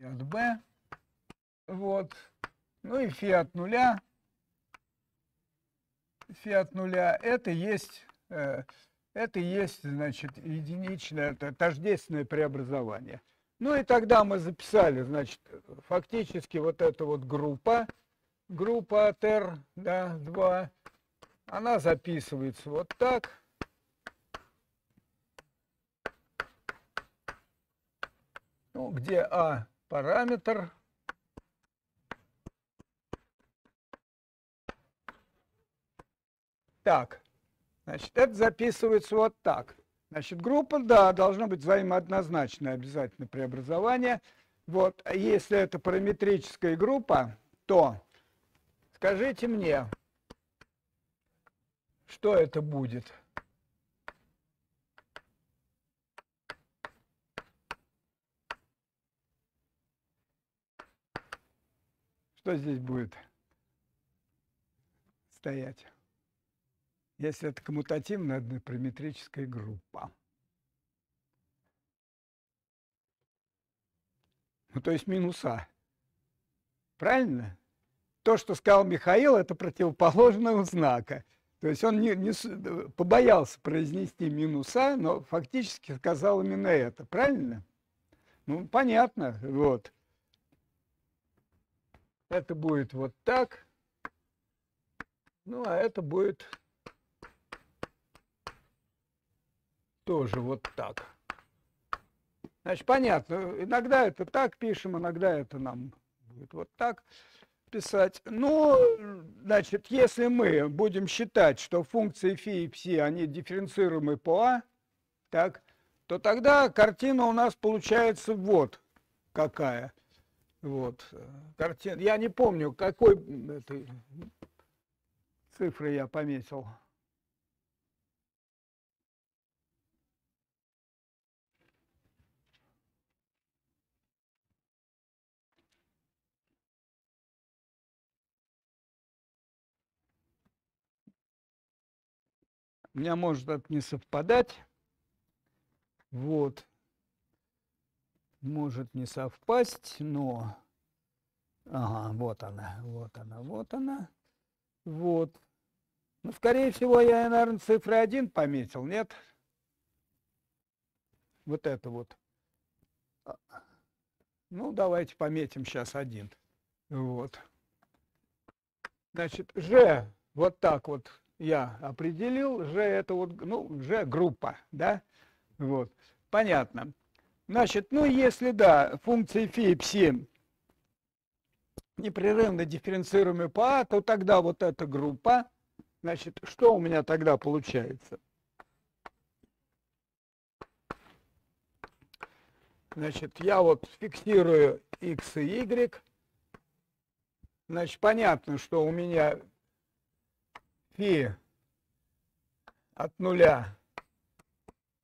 от b. Вот. Ну и фи от нуля. фи от нуля это есть, э, это есть, значит, единичное, это тождественное преобразование. Ну и тогда мы записали, значит, фактически вот эта вот группа, группа от R, да, 2, она записывается вот так. Ну, где А параметр так. Значит, это записывается вот так. Значит, группа, да, должно быть взаимооднозначное обязательно преобразование. Вот, если это параметрическая группа, то скажите мне, что это будет? что здесь будет стоять? Если это коммутативная однопараметрическая группа. Ну, то есть минуса. Правильно? То, что сказал Михаил, это противоположного знака. То есть он не, не побоялся произнести минуса, но фактически сказал именно это. Правильно? Ну, понятно. Вот. Это будет вот так. Ну, а это будет тоже вот так. Значит, понятно, иногда это так пишем, иногда это нам будет вот так писать. Ну, значит, если мы будем считать, что функции фи и пси, они дифференцируемы по а, так, то тогда картина у нас получается вот какая. Вот. Э, картин. Я не помню, какой этой цифры я пометил. У меня может это не совпадать. Вот может не совпасть, но... Ага, вот она, вот она, вот она. Вот. Ну, скорее всего, я, наверное, цифры 1 пометил, нет? Вот это вот. А, ну, давайте пометим сейчас один. Вот. Значит, Ж вот так вот я определил. Ж это вот, ну, Ж группа, да? Вот. Понятно. Значит, ну если да, функции фи и пси непрерывно дифференцируемы по А, то тогда вот эта группа, значит, что у меня тогда получается? Значит, я вот фиксирую x и y. Значит, понятно, что у меня фи от нуля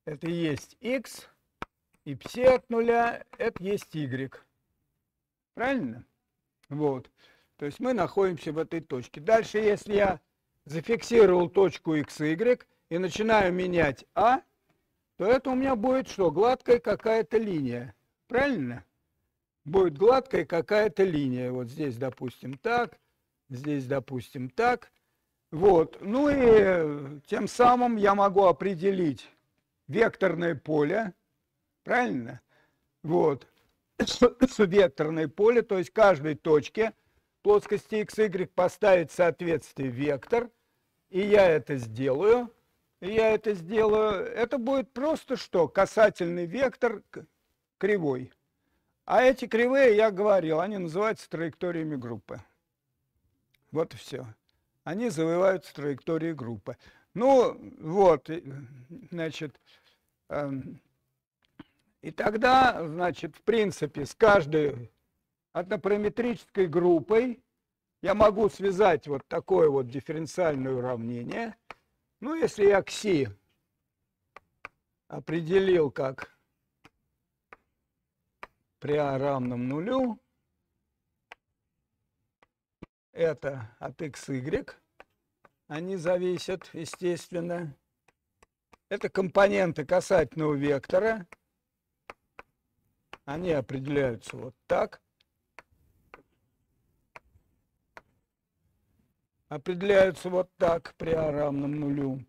это и есть x и пси от нуля – это есть y. Правильно? Вот. То есть мы находимся в этой точке. Дальше, если я зафиксировал точку x, y и начинаю менять а, то это у меня будет что? Гладкая какая-то линия. Правильно? Будет гладкая какая-то линия. Вот здесь, допустим, так. Здесь, допустим, так. Вот. Ну и тем самым я могу определить векторное поле, правильно? Вот. Векторное поле, то есть каждой точке плоскости x, y поставить соответствие вектор, и я это сделаю, и я это сделаю, это будет просто что? Касательный вектор кривой. А эти кривые, я говорил, они называются траекториями группы. Вот и все. Они завиваются траектории группы. Ну, вот, значит, эм, и тогда, значит, в принципе, с каждой атомпараметрической группой я могу связать вот такое вот дифференциальное уравнение. Ну, если я кси определил как при А равном нулю, это от x, y, они зависят, естественно. Это компоненты касательного вектора – они определяются вот так. Определяются вот так при А равном нулю.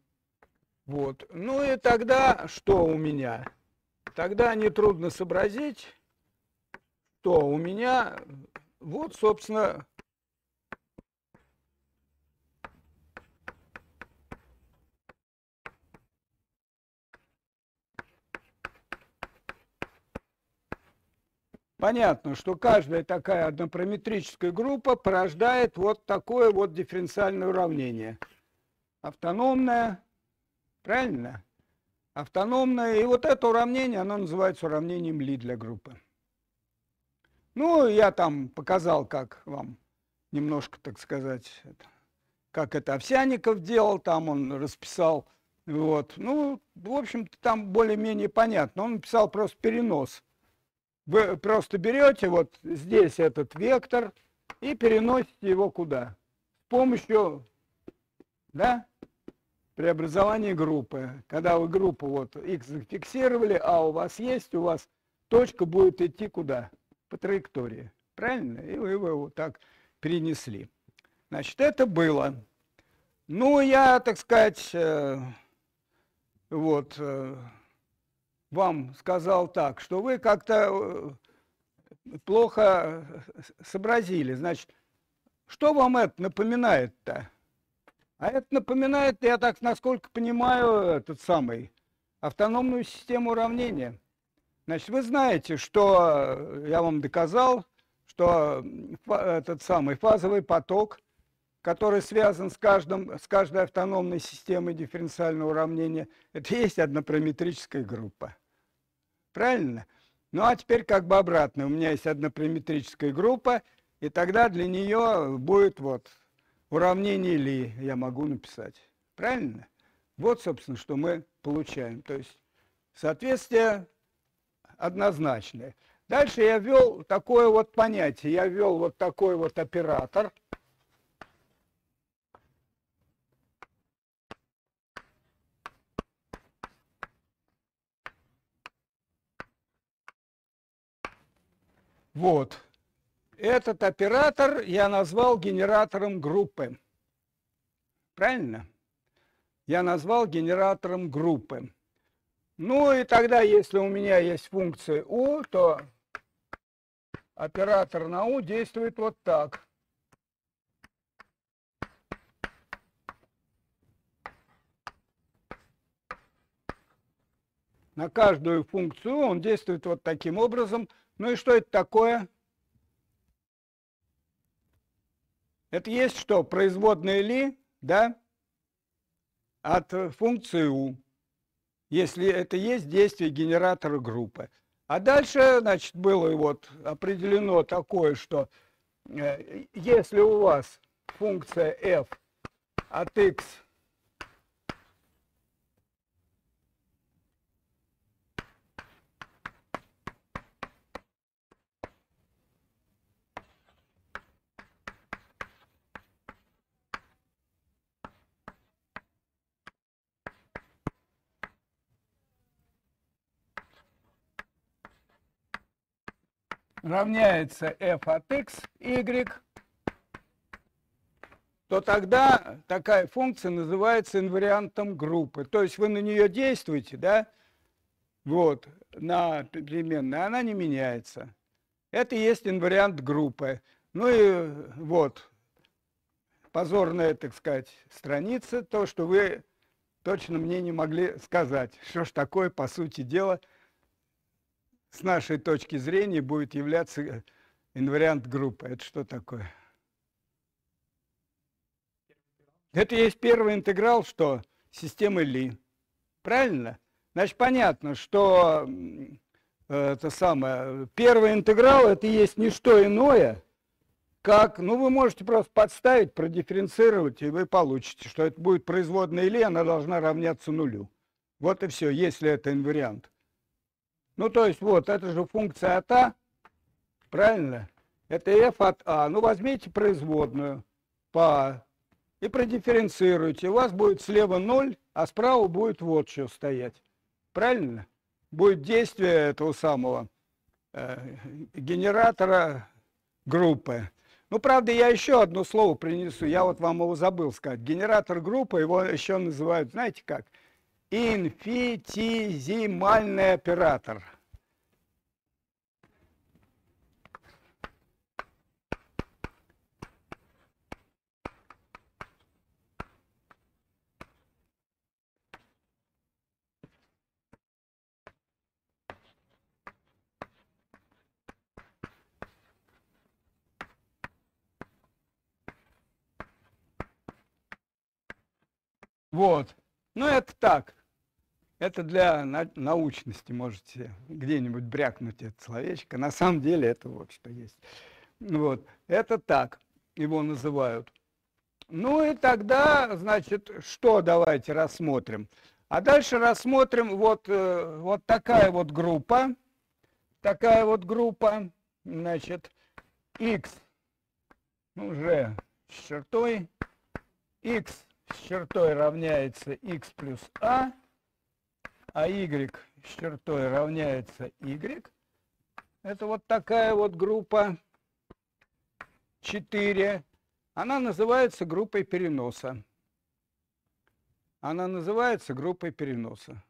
Вот. Ну и тогда что у меня? Тогда нетрудно сообразить, то у меня вот, собственно, Понятно, что каждая такая однопараметрическая группа порождает вот такое вот дифференциальное уравнение. Автономное, правильно? Автономное. И вот это уравнение, оно называется уравнением Ли для группы. Ну, я там показал, как вам немножко, так сказать, как это Овсяников делал, там он расписал. Вот. Ну, в общем-то, там более-менее понятно. Он писал просто перенос – вы просто берете вот здесь этот вектор и переносите его куда? С помощью, да, преобразования группы. Когда вы группу вот x зафиксировали, а у вас есть, у вас точка будет идти куда? По траектории. Правильно? И вы его вот так перенесли. Значит, это было. Ну, я, так сказать, э, вот, э, вам сказал так, что вы как-то э, плохо э, сообразили. Значит, что вам это напоминает-то? А это напоминает, я так насколько понимаю, этот самый, автономную систему уравнения. Значит, вы знаете, что э, я вам доказал, что этот самый фазовый поток – который связан с, каждым, с каждой автономной системой дифференциального уравнения, это есть однопараметрическая группа. Правильно? Ну а теперь как бы обратно. У меня есть однопараметрическая группа, и тогда для нее будет вот уравнение Ли я могу написать. Правильно? Вот, собственно, что мы получаем. То есть соответствие однозначное. Дальше я ввел такое вот понятие. Я ввел вот такой вот оператор – Вот. Этот оператор я назвал генератором группы. Правильно? Я назвал генератором группы. Ну и тогда, если у меня есть функция U, то оператор на U действует вот так. На каждую функцию он действует вот таким образом – ну и что это такое? Это есть что? Производное ли, да, от функции u, если это есть действие генератора группы. А дальше, значит, было вот определено такое, что э, если у вас функция f от x равняется f от x, y, то тогда такая функция называется инвариантом группы. То есть вы на нее действуете, да, вот, на переменной, она не меняется. Это и есть инвариант группы. Ну и вот, позорная, так сказать, страница, то, что вы точно мне не могли сказать, что ж такое, по сути дела, с нашей точки зрения будет являться э, инвариант группы. Это что такое? Это есть первый интеграл, что системы Ли. Правильно? Значит, понятно, что это самое, первый интеграл это есть не что иное, как, ну, вы можете просто подставить, продифференцировать, и вы получите, что это будет производная Ли, она должна равняться нулю. Вот и все, если это инвариант. Ну, то есть, вот, это же функция от А, правильно? Это f от А. Ну, возьмите производную по А и продифференцируйте. У вас будет слева 0, а справа будет вот что стоять. Правильно? Будет действие этого самого э, генератора группы. Ну, правда, я еще одно слово принесу. Я вот вам его забыл сказать. Генератор группы, его еще называют, знаете как – инфитизимальный оператор. Вот. Ну, это так. Это для на научности можете где-нибудь брякнуть это словечко. На самом деле это вот что есть. Вот. Это так его называют. Ну и тогда, значит, что давайте рассмотрим. А дальше рассмотрим вот, э, вот такая вот группа. Такая вот группа, значит, x уже с чертой, x с чертой равняется x плюс a, а а y с чертой равняется y. Это вот такая вот группа 4. Она называется группой переноса. Она называется группой переноса.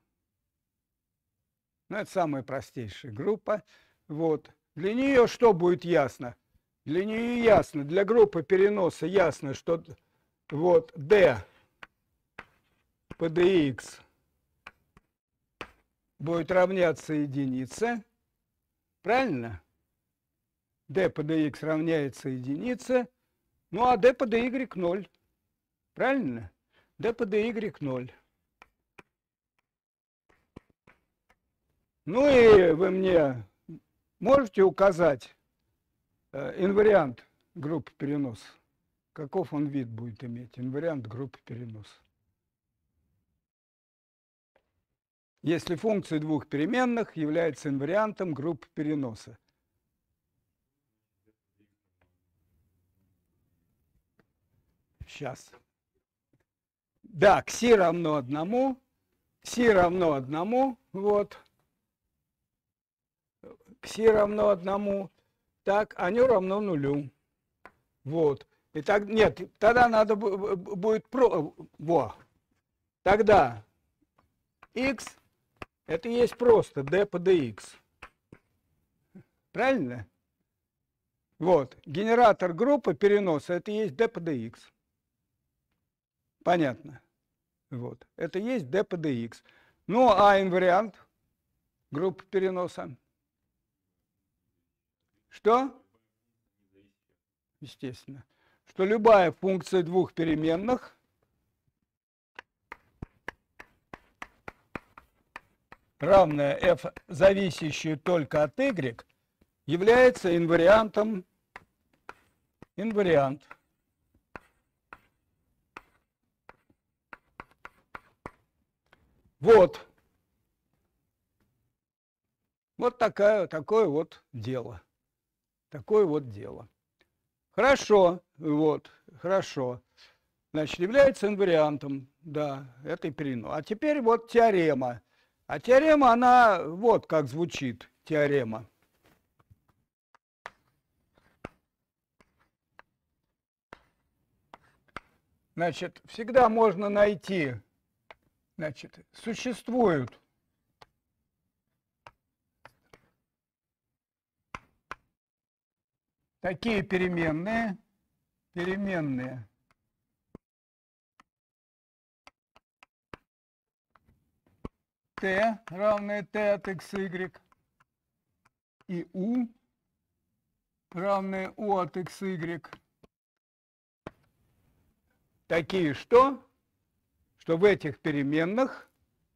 Ну, это самая простейшая группа. Вот. Для нее что будет ясно? Для нее ясно, для группы переноса ясно, что вот d по dx – будет равняться единице. Правильно? d по dx равняется единице. Ну а d по dy 0. Правильно? d по dy 0. Ну и вы мне можете указать э, инвариант группы переноса? Каков он вид будет иметь, инвариант группы переноса? если функция двух переменных является инвариантом группы переноса. Сейчас. Да, кси равно одному, кси равно одному, вот. Кси равно одному, так, а ню равно нулю. Вот. И так, нет, тогда надо будет, про, во, тогда x это есть просто d по dx. Правильно? Вот. Генератор группы переноса – это есть d по dx. Понятно. Вот. Это есть d по dx. Ну, а инвариант группы переноса? Что? Естественно. Что любая функция двух переменных – равная f, зависящую только от y, является инвариантом инвариант. Вот. Вот такая, такое вот дело. Такое вот дело. Хорошо, вот, хорошо. Значит, является инвариантом, да, этой переноса. А теперь вот теорема. А теорема, она вот как звучит, теорема. Значит, всегда можно найти, значит, существуют такие переменные, переменные, t равное t от xy и u равное u от xy такие что? Что в этих переменных,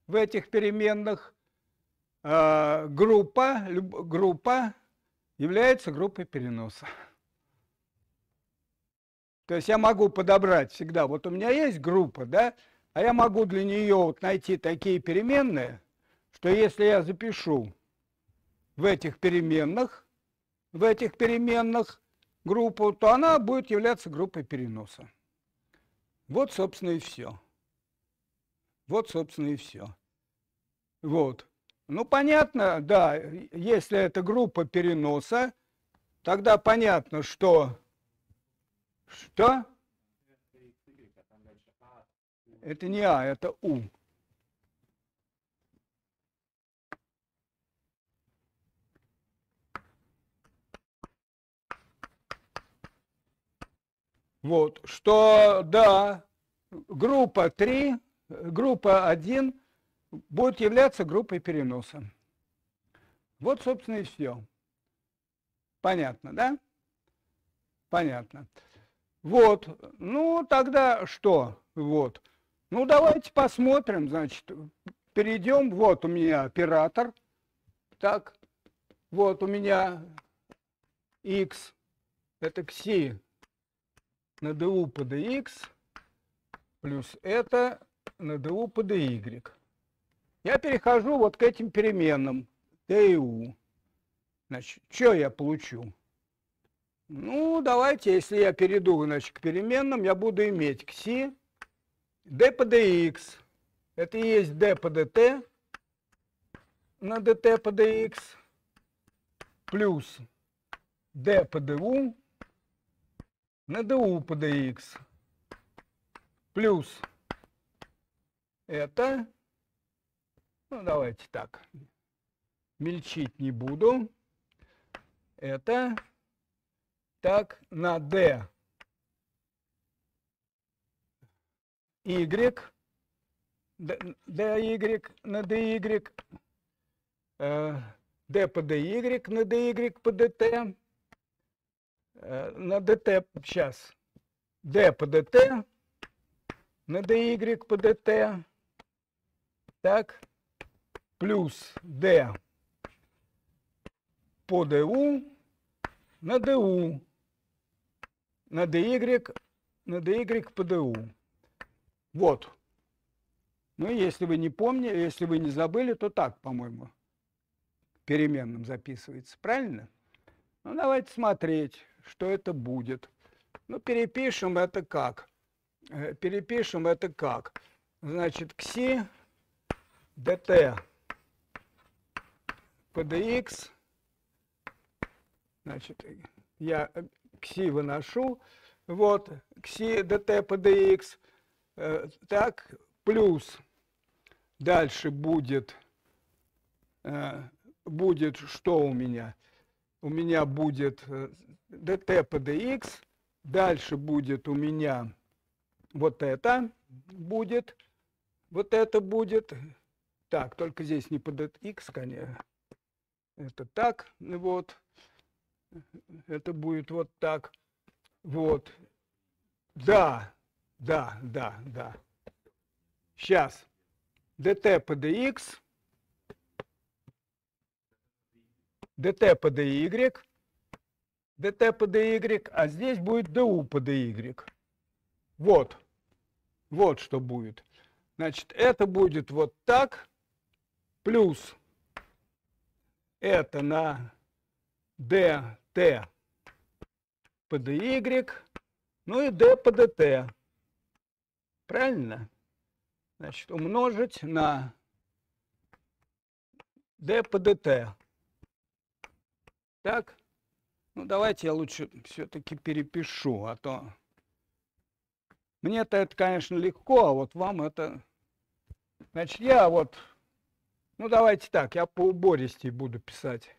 в этих переменных э, группа, люб, группа является группой переноса. То есть я могу подобрать всегда, вот у меня есть группа, да, а я могу для нее вот найти такие переменные, что если я запишу в этих переменных, в этих переменных группу, то она будет являться группой переноса. Вот, собственно, и все. Вот, собственно, и все. Вот. Ну, понятно, да, если это группа переноса, тогда понятно, что... Что? Это не А, это У. Вот, что, да, группа 3, группа 1 будет являться группой переноса. Вот, собственно, и все. Понятно, да? Понятно. Вот, ну, тогда что? Вот. Ну, давайте посмотрим, значит, перейдем. Вот у меня оператор. Так, вот у меня x, это кси на du по dx плюс это на du по dy. Я перехожу вот к этим переменным du. Значит, что я получу? Ну, давайте, если я перейду, значит, к переменным, я буду иметь кси d по dx это и есть d по dt на dt по dx плюс d по du на du по dx плюс это, ну давайте так, мельчить не буду, это так на d y, dy е, е, на dy, d по dy на dy по dt, на dt, сейчас, d по dt на dy по dt, так, плюс d по du на du, на dy, на dy по du. Вот. Ну, если вы не помните, если вы не забыли, то так, по-моему, переменным записывается. Правильно? Ну, давайте смотреть, что это будет. Ну, перепишем это как? Э, перепишем это как? Значит, кси dt pdx, значит, я кси выношу, вот, кси dt pdx Э, так, плюс дальше будет, э, будет что у меня? У меня будет dt по dx, дальше будет у меня вот это будет, вот это будет, так, только здесь не по dx, конечно, это так, вот, это будет вот так, вот, да, да, да, да. Сейчас. dt по dx, dt по dy, dt по dy, а здесь будет du по dy. Вот. Вот что будет. Значит, это будет вот так, плюс это на dt по dy, ну и d по dt. Правильно? Значит, умножить на d по dt. Так? Ну, давайте я лучше все-таки перепишу, а то... Мне-то это, конечно, легко, а вот вам это... Значит, я вот... Ну, давайте так, я по убористей буду писать.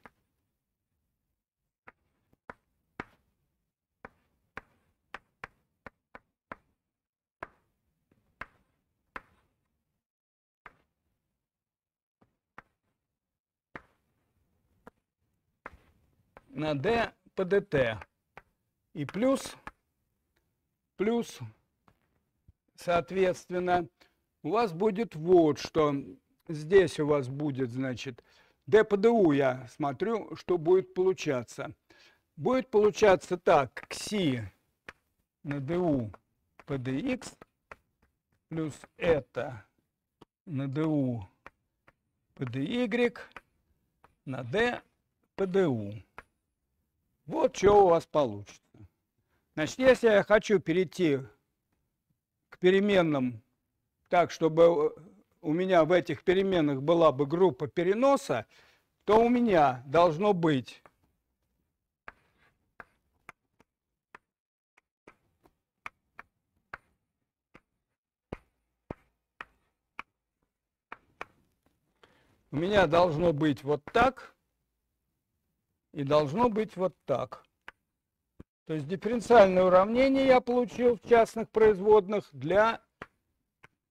на d pdt. И плюс, плюс, соответственно, у вас будет вот что. Здесь у вас будет, значит, d dpdu я смотрю, что будет получаться. Будет получаться так, кси на du pdx плюс это на du pdy на d pdu. Вот что у вас получится. Значит, если я хочу перейти к переменным так, чтобы у меня в этих переменных была бы группа переноса, то у меня должно быть У меня должно быть вот так. И должно быть вот так. То есть дифференциальное уравнение я получил в частных производных для,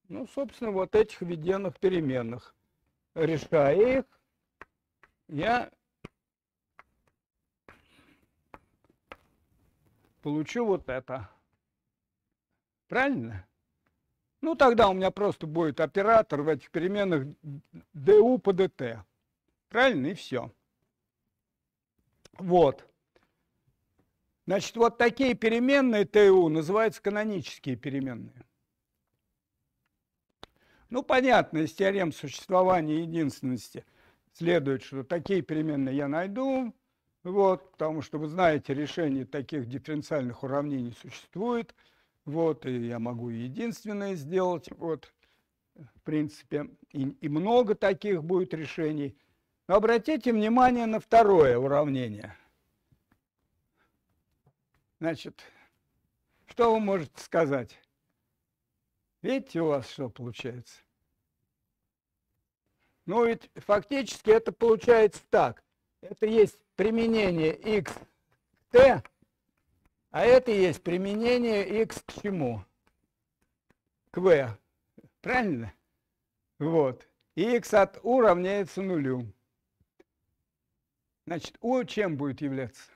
ну, собственно, вот этих введенных переменных. Решая их, я получу вот это. Правильно? Ну, тогда у меня просто будет оператор в этих переменных du по dt. Правильно? И все. Вот. Значит, вот такие переменные ТУ называются канонические переменные. Ну, понятно, из теорем существования единственности следует, что такие переменные я найду, вот, потому что вы знаете, решение таких дифференциальных уравнений существует, вот, и я могу единственное сделать, вот, в принципе, и, и много таких будет решений – обратите внимание на второе уравнение. Значит, что вы можете сказать? Видите у вас, что получается? Ну, ведь фактически это получается так. Это есть применение x к t, а это есть применение x к чему? К v. Правильно? Вот. И x от u равняется нулю. Значит, У чем будет являться?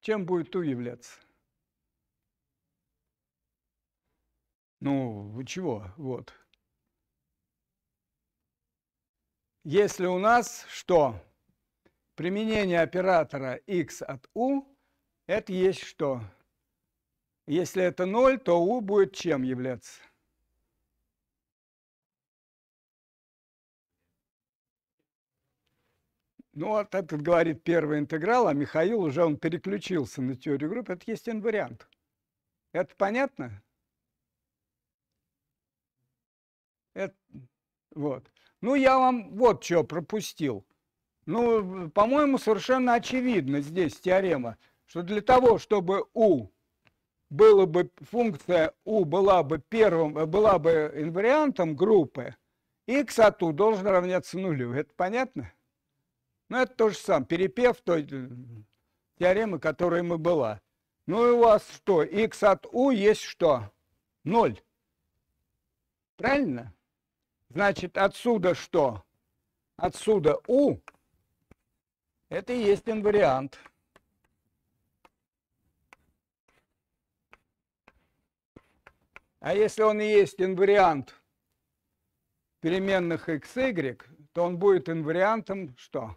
Чем будет У являться? Ну, чего? Вот. Если у нас что? Применение оператора x от u, это есть что? Если это 0, то u будет чем являться? Ну, вот этот говорит первый интеграл, а Михаил уже он переключился на теорию групп. Это есть инвариант. Это понятно? Это, вот. Ну, я вам вот что пропустил. Ну, по-моему, совершенно очевидно здесь теорема, что для того, чтобы u было бы функция u была бы первым, была бы инвариантом группы, x от u должен равняться нулю. Это понятно? Ну, это то же самое, перепев той э, теоремы, которая ему была. Ну, и у вас что? x от u есть что? Ноль. Правильно? Значит, отсюда что? Отсюда u. Это и есть инвариант. А если он и есть инвариант переменных x, y, то он будет инвариантом что?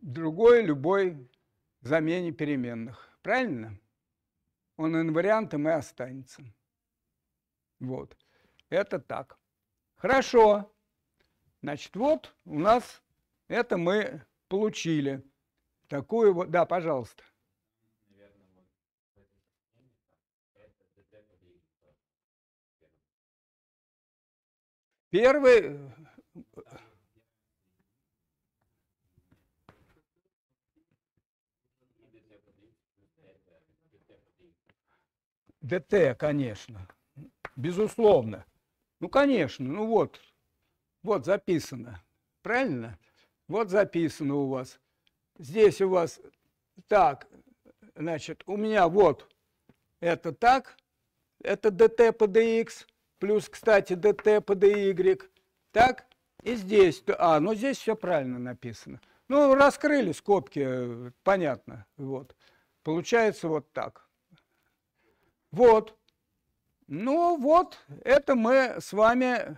другой любой замене переменных. Правильно? Он инвариантом и останется. Вот. Это так. Хорошо. Значит, вот у нас это мы получили. Такую вот... Да, пожалуйста. Первый ДТ, конечно. Безусловно. Ну, конечно, ну вот, вот записано. Правильно? Вот записано у вас. Здесь у вас так, значит, у меня вот это так, это ДТ по dx, плюс, кстати, ДТ по dy, так, и здесь, а, ну здесь все правильно написано. Ну, раскрыли скобки, э, понятно, вот. Получается вот так. Вот. Ну вот, это мы с вами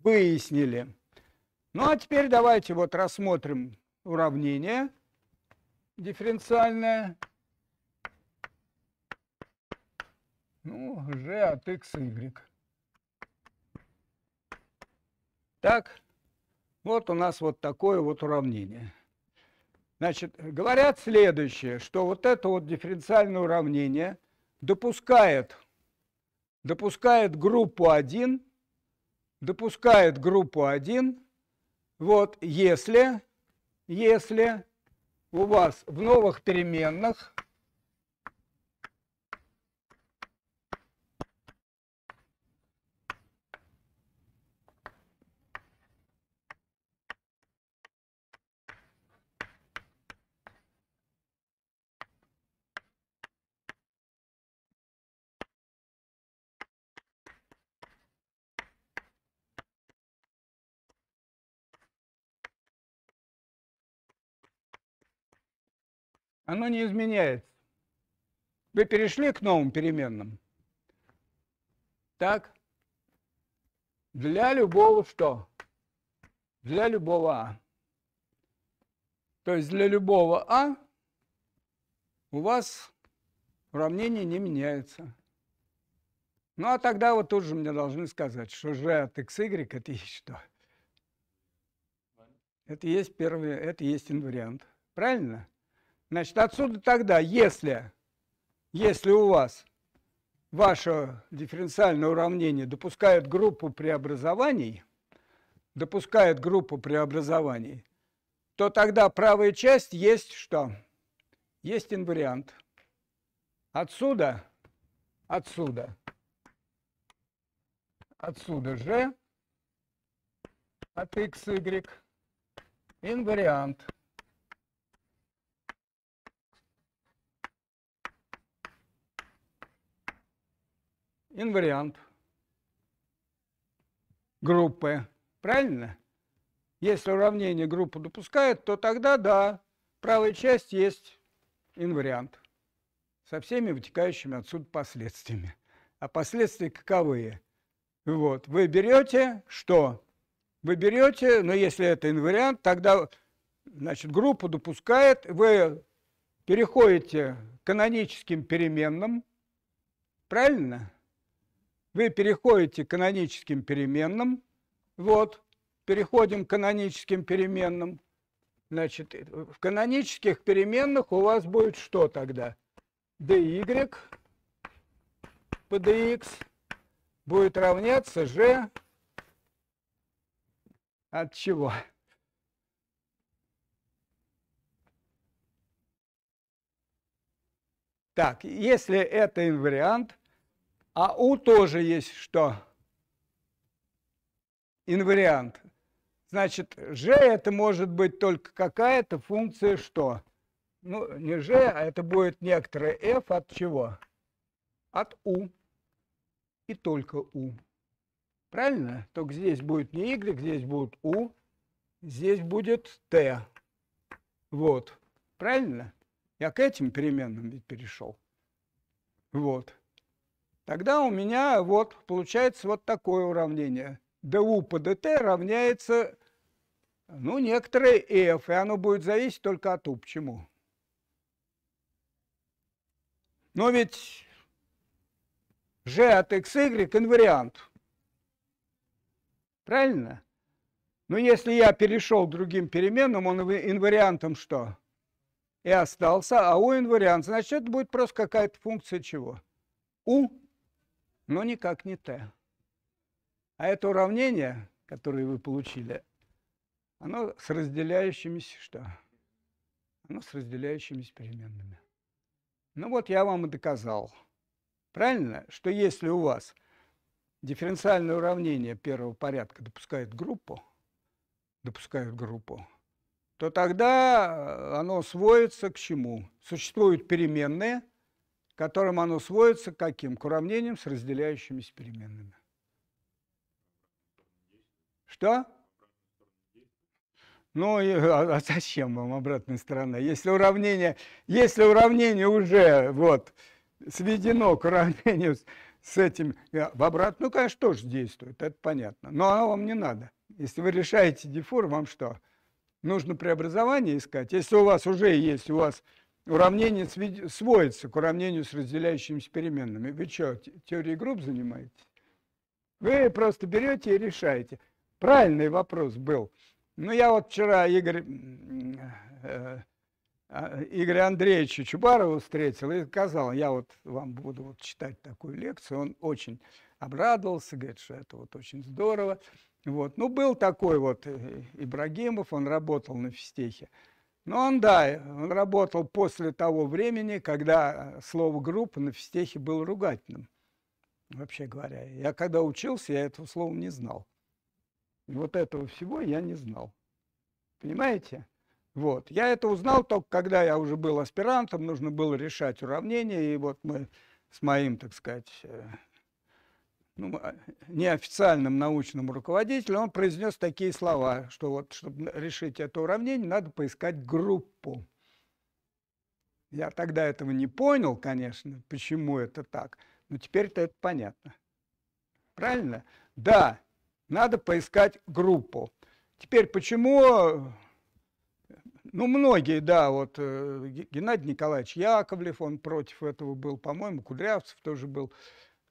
выяснили. Ну а теперь давайте вот рассмотрим уравнение дифференциальное. Ну, g от x, y. Так, вот у нас вот такое вот уравнение. Значит, говорят следующее, что вот это вот дифференциальное уравнение – допускает, допускает группу 1, допускает группу 1, вот если, если у вас в новых переменных оно не изменяется. Вы перешли к новым переменным? Так? Для любого что? Для любого А. То есть для любого А у вас уравнение не меняется. Ну, а тогда вот тут же мне должны сказать, что же от xy это есть что? Это есть первый. это есть инвариант. Правильно? Значит, отсюда тогда, если, если у вас ваше дифференциальное уравнение допускает группу преобразований, допускает группу преобразований, то тогда правая часть есть что? Есть инвариант. Отсюда, отсюда, отсюда же от x, y, инвариант. инвариант группы. Правильно? Если уравнение группу допускает, то тогда да, правая часть есть инвариант со всеми вытекающими отсюда последствиями. А последствия каковые? Вот, вы берете что? Вы берете, но если это инвариант, тогда значит, группу допускает, вы переходите к каноническим переменным, правильно? вы переходите к каноническим переменным, вот, переходим к каноническим переменным, значит, в канонических переменных у вас будет что тогда? dy по dx будет равняться g от чего? Так, если это инвариант – а у тоже есть что? Инвариант. Значит, g это может быть только какая-то функция что? Ну, не g, а это будет некоторое f от чего? От u. И только u. Правильно? Только здесь будет не y, здесь будет u, здесь будет t. Вот. Правильно? Я к этим переменным ведь перешел. Вот. Тогда у меня вот получается вот такое уравнение. du по dt равняется, ну, некоторое f, и оно будет зависеть только от u. Почему? Но ведь g от xy инвариант. Правильно? Но если я перешел к другим переменным, он инвариантом что? И остался, а у инвариант, значит, это будет просто какая-то функция чего? u но никак не t. А это уравнение, которое вы получили, оно с разделяющимися что? Оно с разделяющимися переменными. Ну вот я вам и доказал. Правильно? Что если у вас дифференциальное уравнение первого порядка допускает группу, допускает группу, то тогда э, оно сводится к чему? Существуют переменные – которым оно сводится каким? К уравнениям с разделяющимися переменными. Что? Ну а, а, зачем вам обратная сторона? Если уравнение, если уравнение уже вот сведено к уравнению с, с этим э, в обратную, конечно, тоже действует, это понятно. Но оно вам не надо. Если вы решаете дифур, вам что? Нужно преобразование искать. Если у вас уже есть, у вас Уравнение сводится к уравнению с разделяющимися переменными. Вы что, теорией групп занимаетесь? Вы просто берете и решаете. Правильный вопрос был. Ну, я вот вчера Игорь, э, а, Игоря Андреевича Чубарова встретил и сказал, я вот вам буду вот читать такую лекцию. Он очень обрадовался, говорит, что это вот очень здорово. Вот. Ну, был такой вот э, Ибрагимов, он работал на физтехе. Но ну, он, да, он работал после того времени, когда э, слово «группа» на физтехе было ругательным, вообще говоря. Я когда учился, я этого слова не знал. И вот этого всего я не знал. Понимаете? Вот. Я это узнал только когда я уже был аспирантом, нужно было решать уравнение, и вот мы с моим, так сказать, э, ну, а, неофициальным научным руководителем, он произнес такие слова, что вот, чтобы решить это уравнение, надо поискать группу. Я тогда этого не понял, конечно, почему это так, но теперь-то это понятно. Правильно? Да, надо поискать группу. Теперь почему ну, многие, да, вот э, Геннадий Николаевич Яковлев, он против этого был, по-моему, Кудрявцев тоже был.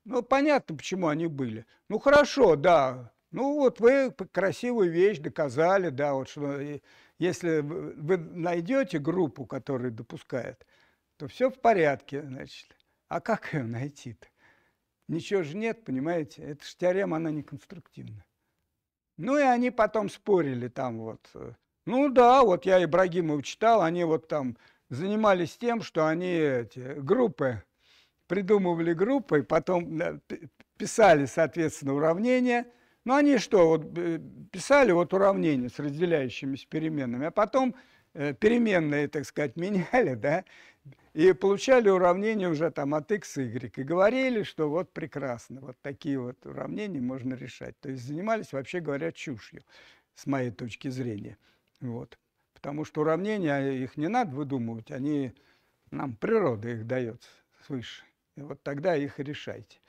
Ну, понятно, почему они были. Ну, хорошо, да. Ну, вот вы красивую вещь доказали, да, вот что э, если вы найдете группу, которая допускает, то все в порядке, значит. А как ее найти-то? Ничего же нет, понимаете? Это же теорема, она не конструктивна. Ну, и они потом спорили там вот. Э. Ну, да, вот я Ибрагимов читал, они вот там занимались тем, что они эти группы придумывали группы, потом писали, соответственно, уравнения. Ну, они что, вот э, писали вот уравнения с разделяющимися переменными, а потом э, переменные, так сказать, меняли, да, и получали уравнения уже там от x, y, и говорили, что вот прекрасно, вот такие вот уравнения можно решать. То есть занимались, вообще говоря, чушью, с моей точки зрения. Вот. Потому что уравнения, а их не надо выдумывать, они нам природа их дает свыше. Вот тогда их решайте.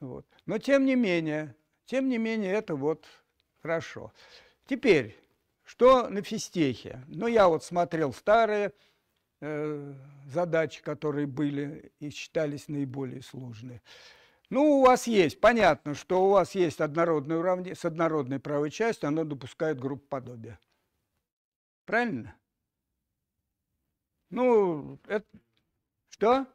Вот. Но тем не менее, тем не менее, это вот хорошо. Теперь, что на физтехе? Ну, я вот смотрел старые э, задачи, которые были и считались наиболее сложные. Ну, у вас есть, понятно, что у вас есть однородное уравнение, с однородной правой частью оно допускает группу подобия. Правильно? Ну, это... Что?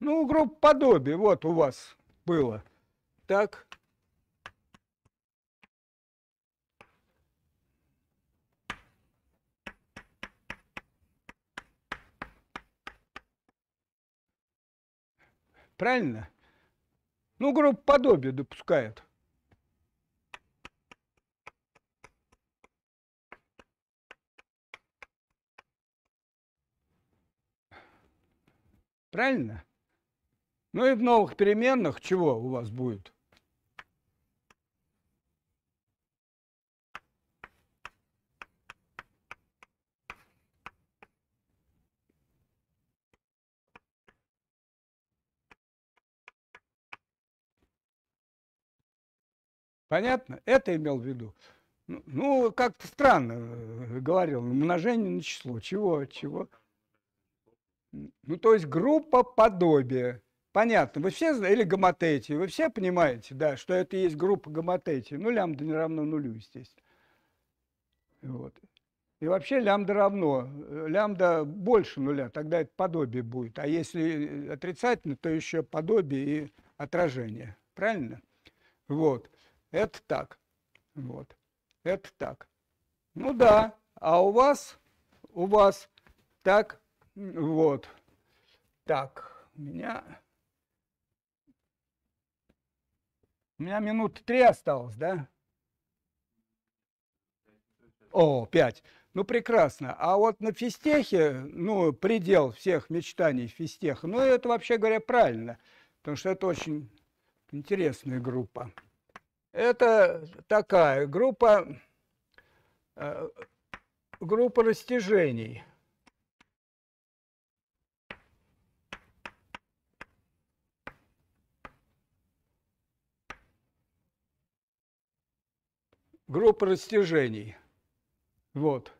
Ну, групп подобие, вот у вас было. Так. Правильно? Ну, групп подобие допускает. Правильно? Ну и в новых переменных чего у вас будет? Понятно? Это имел в виду. Ну, ну как-то странно э, говорил. Умножение на число. Чего? Чего? Ну, то есть группа подобия. Понятно, вы все, знаете или гоматетии, вы все понимаете, да, что это есть группа гоматетии. Ну, лямбда не равно нулю, естественно. Вот. И вообще лямбда равно, лямбда больше нуля, тогда это подобие будет. А если э, отрицательно, то еще подобие и отражение. Правильно? Вот. Это так. Вот. Это так. Ну да, а у вас, у вас так, вот, так, у меня У меня минут три осталось, да? О, пять. Ну, прекрасно. А вот на физтехе, ну, предел всех мечтаний физтеха, ну, это вообще говоря правильно, потому что это очень интересная группа. Это такая группа, э, группа растяжений – группы растяжений. Вот.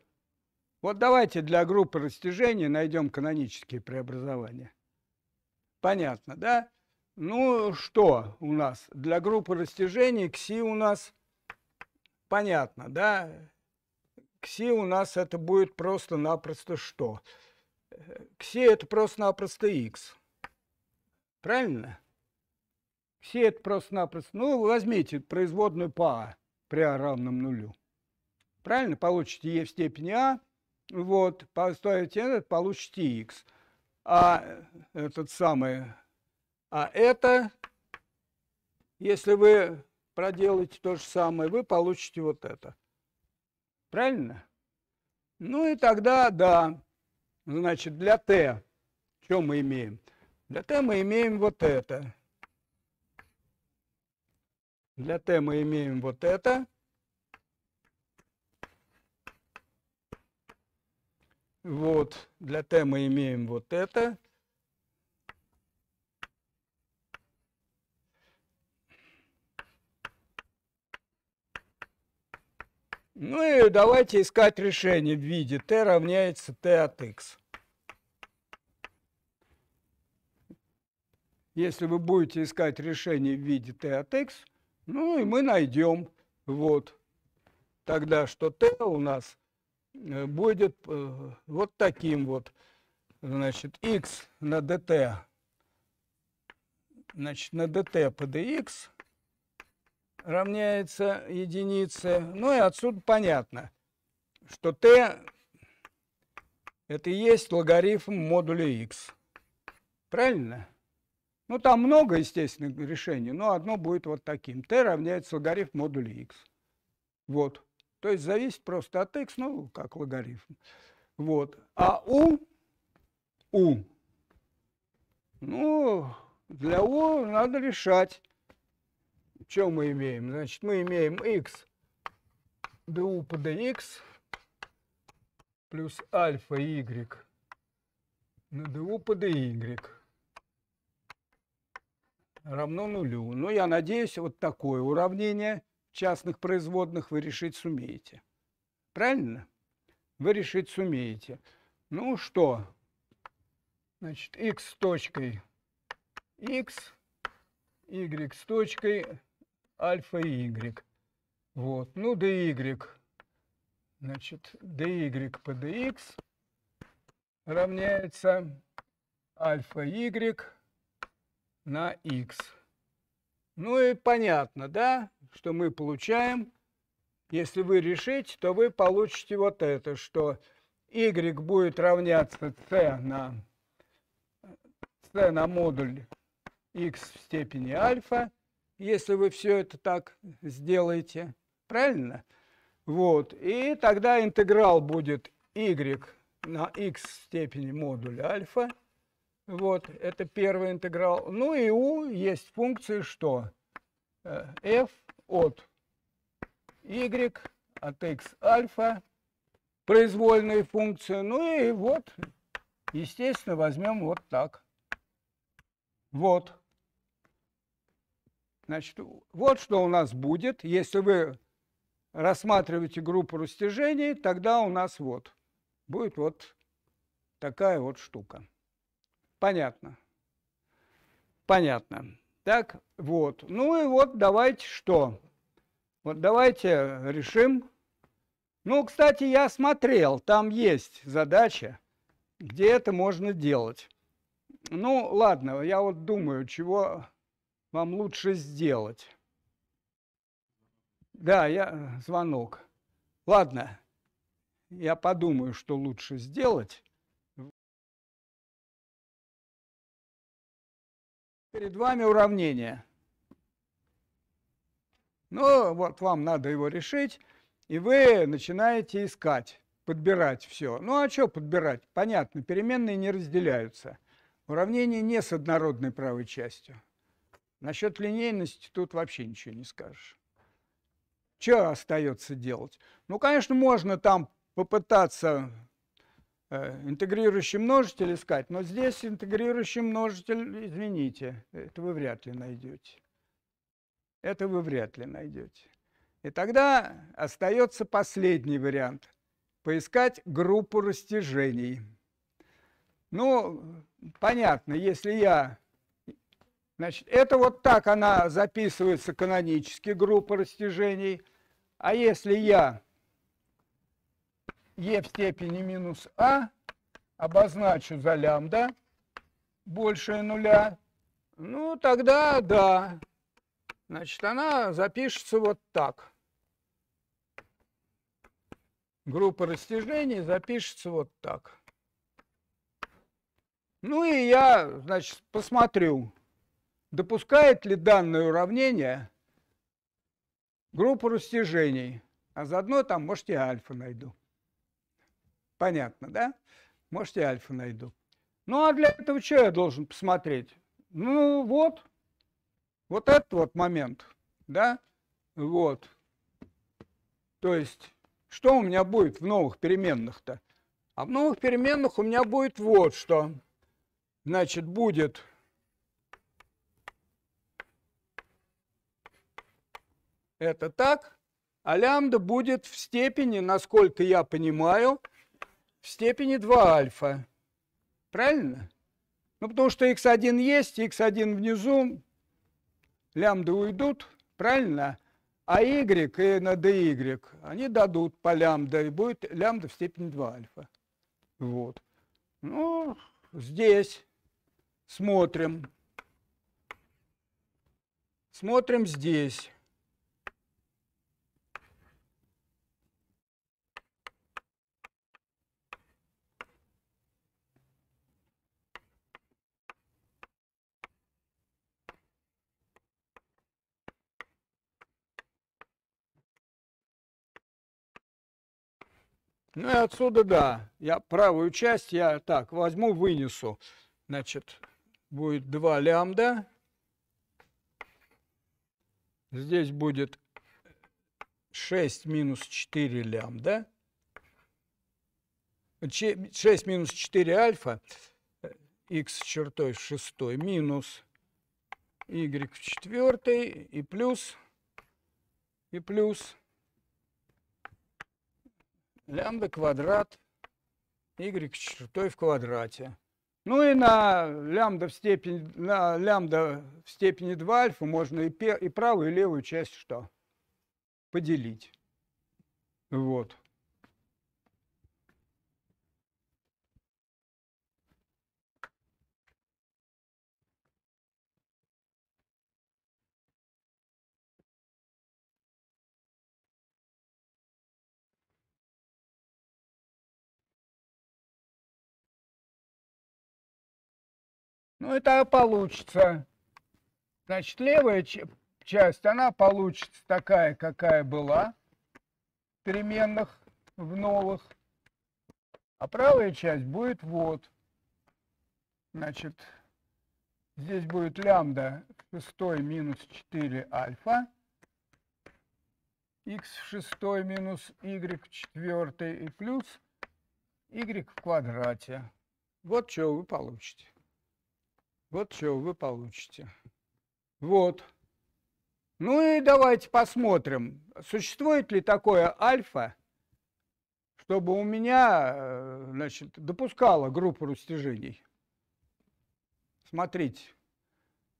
Вот давайте для группы растяжений найдем канонические преобразования. Понятно, да? Ну, что у нас? Для группы растяжений кси у нас, понятно, да? Кси у нас это будет просто-напросто что? Кси это просто-напросто x. Правильно? Кси это просто-напросто... Ну, возьмите производную по А при А равном нулю. Правильно? Получите Е в степени А, вот, поставите этот, получите Х. А э, этот самый, а это, если вы проделаете то же самое, вы получите вот это. Правильно? Ну и тогда, да, значит, для Т, что мы имеем? Для Т мы имеем вот это. Для Т мы имеем вот это. Вот, для Т мы имеем вот это. Ну и давайте искать решение в виде t равняется t от x. Если вы будете искать решение в виде t от x, ну и мы найдем, вот, тогда, что Т у нас э, будет э, вот таким вот, значит, x на dt, значит, на dt по dx равняется единице. Ну и отсюда понятно, что t это и есть логарифм модуля x. Правильно? Ну, там много естественных решений, но одно будет вот таким. t равняется логарифм модуля x. Вот. То есть зависит просто от x, ну, как логарифм. Вот. А u, u, ну, для u надо решать, что мы имеем. Значит, мы имеем x du по dx плюс альфа y на du по dy равно нулю. Но ну, я надеюсь, вот такое уравнение частных производных вы решить сумеете. Правильно? Вы решить сумеете. Ну что? Значит, x с точкой x, y с точкой альфа y. Вот. Ну, dy. Значит, dy по dx равняется альфа y на x. Ну и понятно, да, что мы получаем, если вы решите, то вы получите вот это, что y будет равняться c на, c на модуль x в степени альфа, если вы все это так сделаете. Правильно? Вот. И тогда интеграл будет y на x в степени модуля альфа – вот, это первый интеграл. Ну и у есть функции, что э, f от y от x альфа, произвольные функции. Ну и вот, естественно, возьмем вот так. Вот. Значит, вот что у нас будет. Если вы рассматриваете группу растяжений, тогда у нас вот будет вот такая вот штука. Понятно. Понятно. Так, вот. Ну и вот давайте что? Вот давайте решим. Ну, кстати, я смотрел, там есть задача, где это можно делать. Ну, ладно, я вот думаю, чего вам лучше сделать. Да, я э, звонок. Ладно, я подумаю, что лучше сделать. Перед вами уравнение. Ну, вот вам надо его решить, и вы начинаете искать, подбирать все. Ну, а что подбирать? Понятно, переменные не разделяются. Уравнение не с однородной правой частью. Насчет линейности тут вообще ничего не скажешь. Что остается делать? Ну, конечно, можно там попытаться Э, интегрирующий множитель искать, но здесь интегрирующий множитель, извините, это вы вряд ли найдете. Это вы вряд ли найдете. И тогда остается последний вариант – поискать группу растяжений. Ну, понятно, если я… Значит, это вот так она записывается канонически, группа растяжений. А если я e в степени минус а обозначу за лямбда больше нуля, ну тогда да, значит она запишется вот так. Группа растяжений запишется вот так. Ну и я, значит, посмотрю, допускает ли данное уравнение группу растяжений, а заодно там, может, и альфа найду. Понятно, да? Может, я альфа найду. Ну, а для этого что я должен посмотреть? Ну, вот. Вот этот вот момент, да? Вот. То есть, что у меня будет в новых переменных-то? А в новых переменных у меня будет вот что. Значит, будет это так, а лямбда будет в степени, насколько я понимаю, в степени 2 альфа. Правильно? Ну, потому что x1 есть, x1 внизу, лямбды уйдут, правильно? А y и на dy, они дадут по лямбда, и будет лямбда в степени 2 альфа. Вот. Ну, здесь смотрим. Смотрим здесь. Ну и отсюда, да, я правую часть я так возьму, вынесу. Значит, будет 2 лямбда. Здесь будет 6 минус 4 лямбда. 6 минус 4 альфа, x э, чертой в шестой, минус y в четвертой и плюс, и плюс лямбда квадрат y четвертой в квадрате. Ну и на лямбда в степени, на лямбда в степени 2 альфа можно и, пер, и правую, и левую часть что? Поделить. Вот. Ну, это получится. Значит, левая часть, она получится такая, какая была в переменных, в новых. А правая часть будет вот. Значит, здесь будет лямбда в шестой минус 4 альфа, х в шестой минус y в четвертой и плюс y в квадрате. Вот что вы получите. Вот что вы получите. Вот. Ну и давайте посмотрим, существует ли такое альфа, чтобы у меня, э, значит, допускала группу растяжений. Смотрите,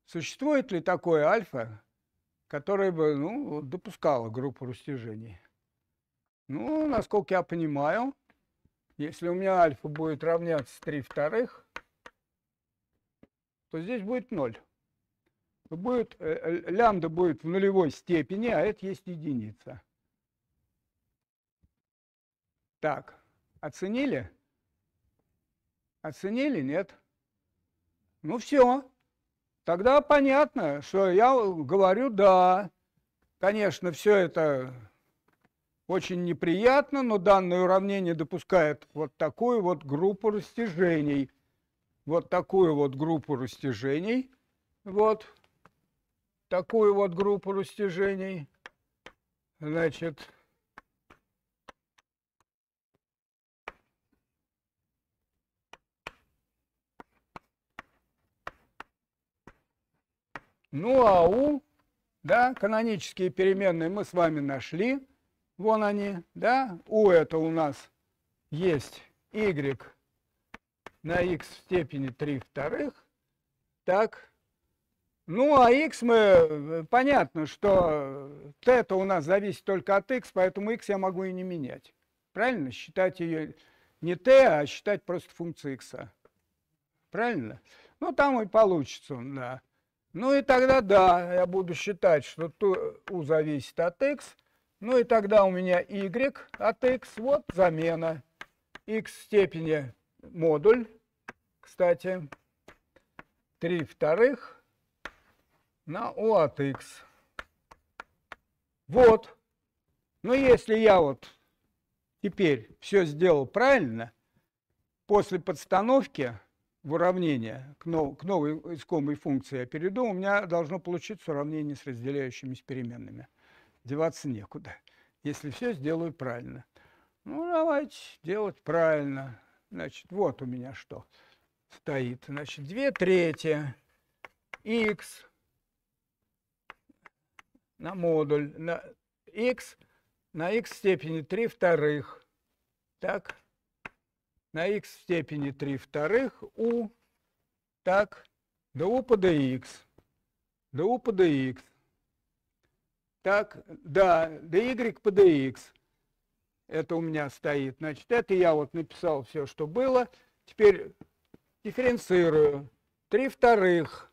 существует ли такое альфа, которое бы, ну, допускало группу растяжений? Ну, насколько я понимаю, если у меня альфа будет равняться 3 вторых – то здесь будет 0. Будет, э, э, лямбда будет в нулевой степени, а это есть единица. Так, оценили? Оценили? Нет. Ну все. Тогда понятно, что я говорю да. Конечно, все это очень неприятно, но данное уравнение допускает вот такую вот группу растяжений – вот такую вот группу растяжений, вот такую вот группу растяжений, значит, ну а у, да, канонические переменные мы с вами нашли, вон они, да, у это у нас есть y на x в степени 3 вторых. Так. Ну, а x мы, э, понятно, что тета у нас зависит только от x, поэтому x я могу и не менять. Правильно? Считать ее не t, а считать просто функцией x. Правильно? Ну, там и получится, да. Ну и тогда, да, я буду считать, что u зависит от x. Ну и тогда у меня y от x, вот замена x в степени модуль, кстати, 3 вторых на U от x. Вот. Но если я вот теперь все сделал правильно, после подстановки в уравнение к, нов, к новой искомой функции я перейду, у меня должно получиться уравнение с разделяющимися переменными. Деваться некуда, если все сделаю правильно. Ну, давайте делать правильно. Значит, вот у меня что стоит. Значит, 2 трети x на модуль, на x на x в степени 3 вторых. Так, на x в степени 3 вторых у, так, du u по dx, du u по dx. Так, да, dy по dx – это у меня стоит. Значит, это я вот написал все, что было. Теперь дифференцирую. Три вторых.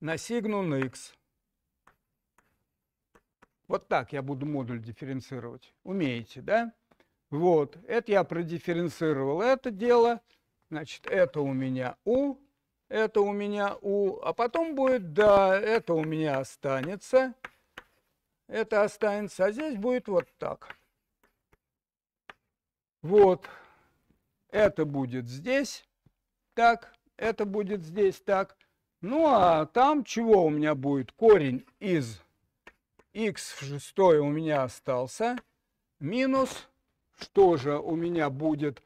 на на x. Вот так я буду модуль дифференцировать. Умеете, да? Вот, это я продифференцировал это дело. Значит, это у меня u, это у меня у а потом будет, да, это у меня останется, это останется, а здесь будет вот так. Вот, это будет здесь, так, это будет здесь, так. Ну, а там чего у меня будет? Корень из x в шестой у меня остался, минус, что же у меня будет?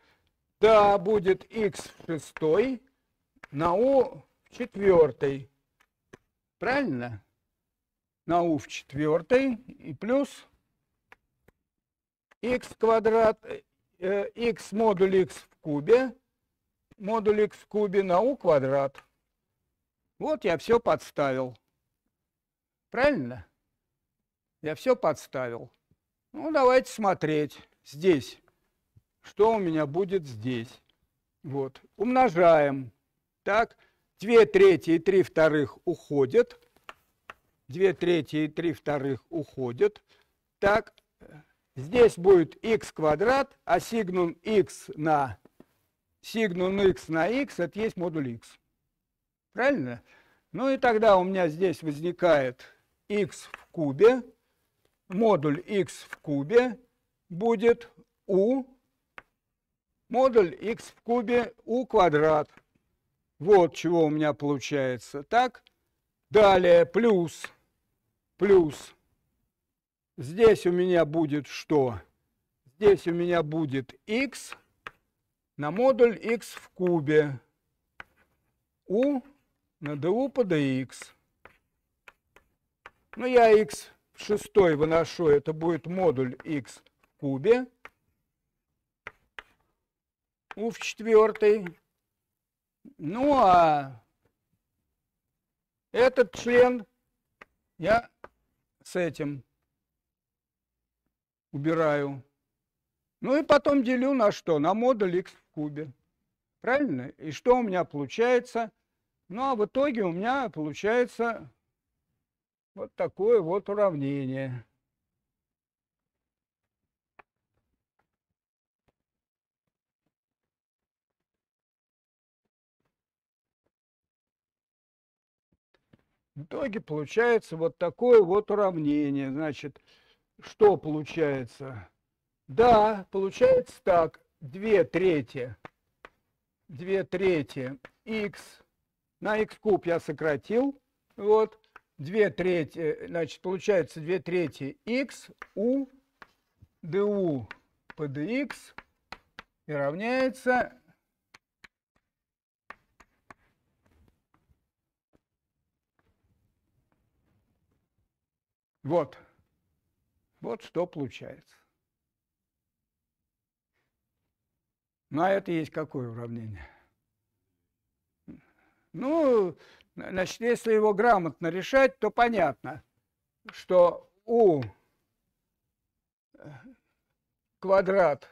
Да, будет x в шестой на У в четвертой. Правильно? На У в четвертой и плюс x квадрат, э, x модуль x в кубе, модуль x в кубе на u квадрат. Вот я все подставил. Правильно? Я все подставил. Ну, давайте смотреть здесь. Что у меня будет здесь? Вот. Умножаем. Так, две трети и три вторых уходят. две трети и три вторых уходят. Так, здесь будет x квадрат, а сигнум x на сигнум x на x, это есть модуль x. Правильно? Ну и тогда у меня здесь возникает x в кубе. Модуль x в кубе будет u. Модуль x в кубе u квадрат. Вот чего у меня получается. Так, далее плюс, плюс. Здесь у меня будет что? Здесь у меня будет x на модуль x в кубе. u на du по dx. Ну, я x в шестой выношу, это будет модуль x в кубе. u в четвертой ну а этот член я с этим убираю. Ну и потом делю на что? На модуль x в кубе. Правильно? И что у меня получается? Ну а в итоге у меня получается вот такое вот уравнение. В итоге получается вот такое вот уравнение. Значит, что получается? Да, получается так. две трети. две трети x на x куб я сократил. Вот. две трети, значит, получается две трети x у du по dx и равняется Вот. Вот что получается. На ну, это есть какое уравнение? Ну, значит, если его грамотно решать, то понятно, что u квадрат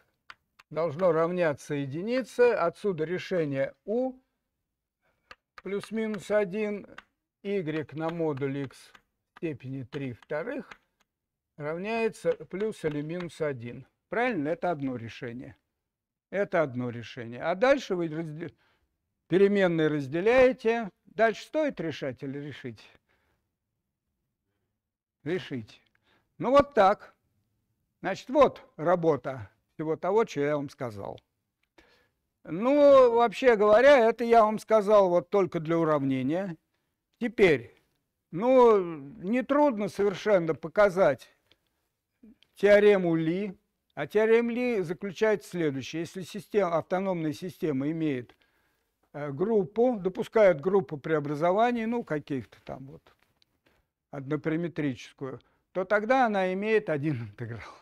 должно равняться единице, отсюда решение u плюс-минус 1, y на модуль x степени 3 вторых равняется плюс или минус 1. Правильно? Это одно решение. Это одно решение. А дальше вы раздел... переменные разделяете. Дальше стоит решать или решить? Решить. Ну вот так. Значит, вот работа всего того, что я вам сказал. Ну, вообще говоря, это я вам сказал вот только для уравнения. Теперь но ну, нетрудно совершенно показать теорему Ли. А теорема Ли заключает следующее. Если система, автономная система имеет э, группу, допускает группу преобразований, ну, каких-то там вот, однопараметрическую, то тогда она имеет один интеграл.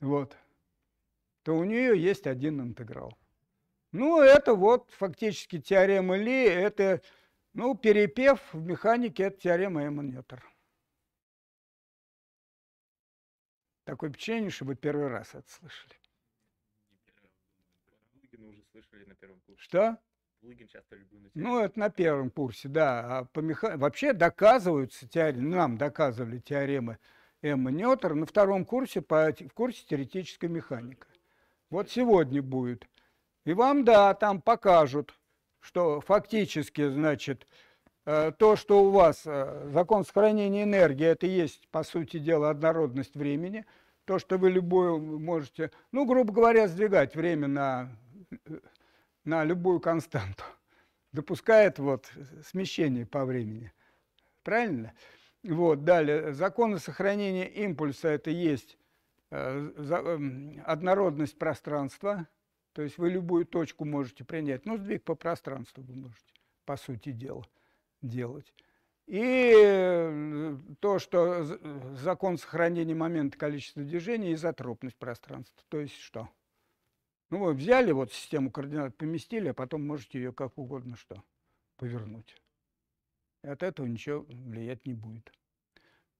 Вот. То у нее есть один интеграл. Ну, это вот фактически теорема Ли, это ну, перепев в механике – это теорема Эмманетер. Такое впечатление, что вы первый раз это слышали. уже слышали на первом курсе. Что? Лугин часто любил на Ну, это на первом курсе, да. А по меха... Вообще доказываются теоремы, ну, нам доказывали теоремы Эмма Нетер на втором курсе по в курсе теоретической механики. Вот сегодня будет. И вам, да, там покажут – что фактически, значит, э, то, что у вас э, закон сохранения энергии, это есть, по сути дела, однородность времени, то, что вы любую можете, ну, грубо говоря, сдвигать время на, на любую константу, допускает вот смещение по времени. Правильно? Вот, далее, законы сохранения импульса – это есть э, однородность пространства – то есть вы любую точку можете принять. Ну, сдвиг по пространству вы можете, по сути дела, делать. И э, то, что закон сохранения момента количества движения, изотропность пространства. То есть что? Ну, вы взяли вот систему координат, поместили, а потом можете ее как угодно что повернуть. И от этого ничего влиять не будет.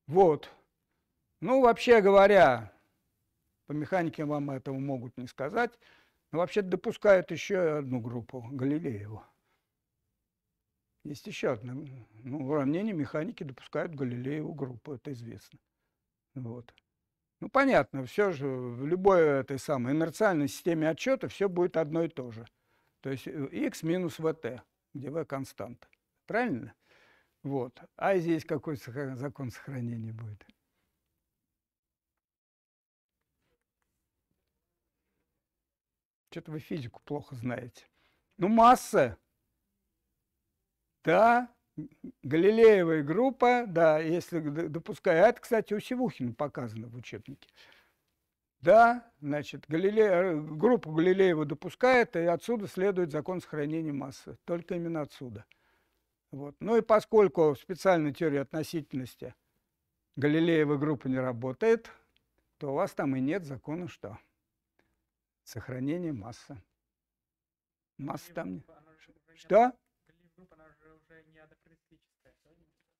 Вот. Ну, вообще говоря, по механике вам этого могут не сказать. Но ну, вообще допускают еще одну группу, Галилеева. Есть еще одна. Ну, уравнение механики допускают Галилееву группу, это известно. Вот. Ну, понятно, все же в любой этой самой инерциальной системе отчета все будет одно и то же. То есть x э, минус vt, где v константа. Правильно? Вот. А здесь какой закон сохранения будет? Что-то вы физику плохо знаете. Ну, масса. Да, Галилеевая группа, да, если допускаю. А это, кстати, у Севухина показано в учебнике. Да, значит, Галиле... Э, группу Галилеева допускает, и отсюда следует закон сохранения массы. Только именно отсюда. Вот. Ну и поскольку в специальной теории относительности Галилеева группа не работает, то у вас там и нет закона что. Сохранение массы. Масса там нет. Что?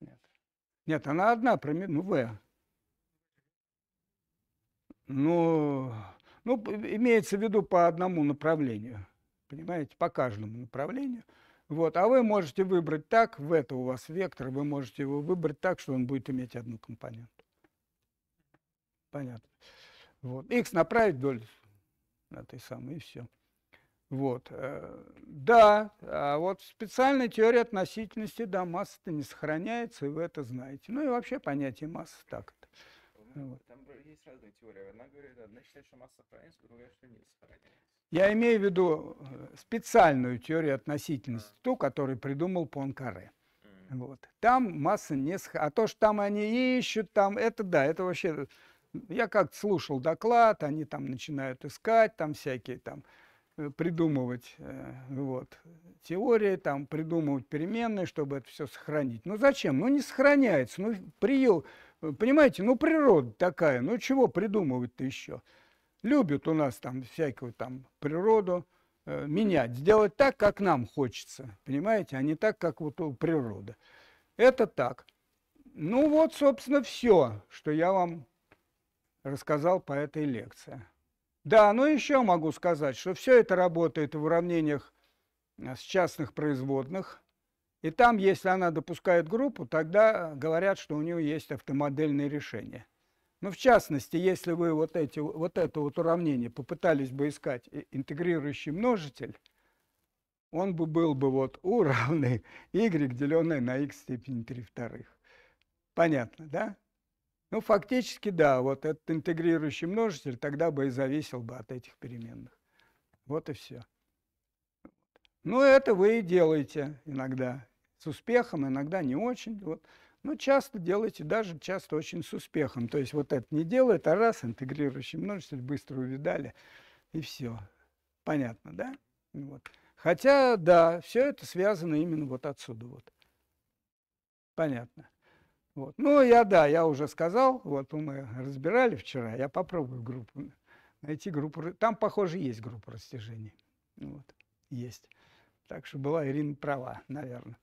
Нет. Нет, она одна, ну, В. Ну, ну, имеется в виду по одному направлению, понимаете, по каждому направлению. Вот, а вы можете выбрать так, в это у вас вектор, вы можете его выбрать так, что он будет иметь одну компоненту. Понятно. Вот. X направить вдоль этой самой, и все. Вот. Э, да, а вот специальная теория относительности, да, масса-то не сохраняется, и вы это знаете. Ну и вообще понятие массы так это. Ну, ну там есть разные теории. Одна говорит, одна считает, что масса сохраняется, другая, что не сохраняется. Я имею в виду э, специальную теорию относительности, а. ту, которую придумал Понкаре. Вот. Там масса не сохраняется. А то, что там они ищут, там это да, это вообще я как-то слушал доклад, они там начинают искать, там всякие там э, придумывать э, вот, теории, там, придумывать переменные, чтобы это все сохранить. Ну зачем? Ну не сохраняется. Ну, приел, э, понимаете, ну природа такая, ну чего придумывать-то еще? Любят у нас там всякую там природу э, менять, сделать так, как нам хочется, понимаете, а не так, как вот у природы. Это так. Ну вот, собственно, все, что я вам рассказал по этой лекции. Да, ну еще могу сказать, что все это работает в уравнениях э, с частных производных. И там, если она допускает группу, тогда говорят, что у нее есть автомодельные решения. Но ну, в частности, если вы вот, эти, вот это вот уравнение попытались бы искать интегрирующий множитель, он бы был бы вот u равный y, деленное на x степени 3 вторых. Понятно, да? Ну, фактически, да, вот этот интегрирующий множитель тогда бы и зависел бы от этих переменных. Вот и все. Ну, это вы и делаете иногда с успехом, иногда не очень. Вот. Но часто делаете, даже часто очень с успехом. То есть вот это не делает, а раз, интегрирующий множитель, быстро увидали, и все. Понятно, да? Вот. Хотя, да, все это связано именно вот отсюда. Вот. Понятно. Вот. Ну, я, да, я уже сказал, вот ну, мы разбирали вчера, я попробую группу, найти группу. Там, похоже, есть группа растяжений. Вот, есть. Так что была Ирина права, наверное.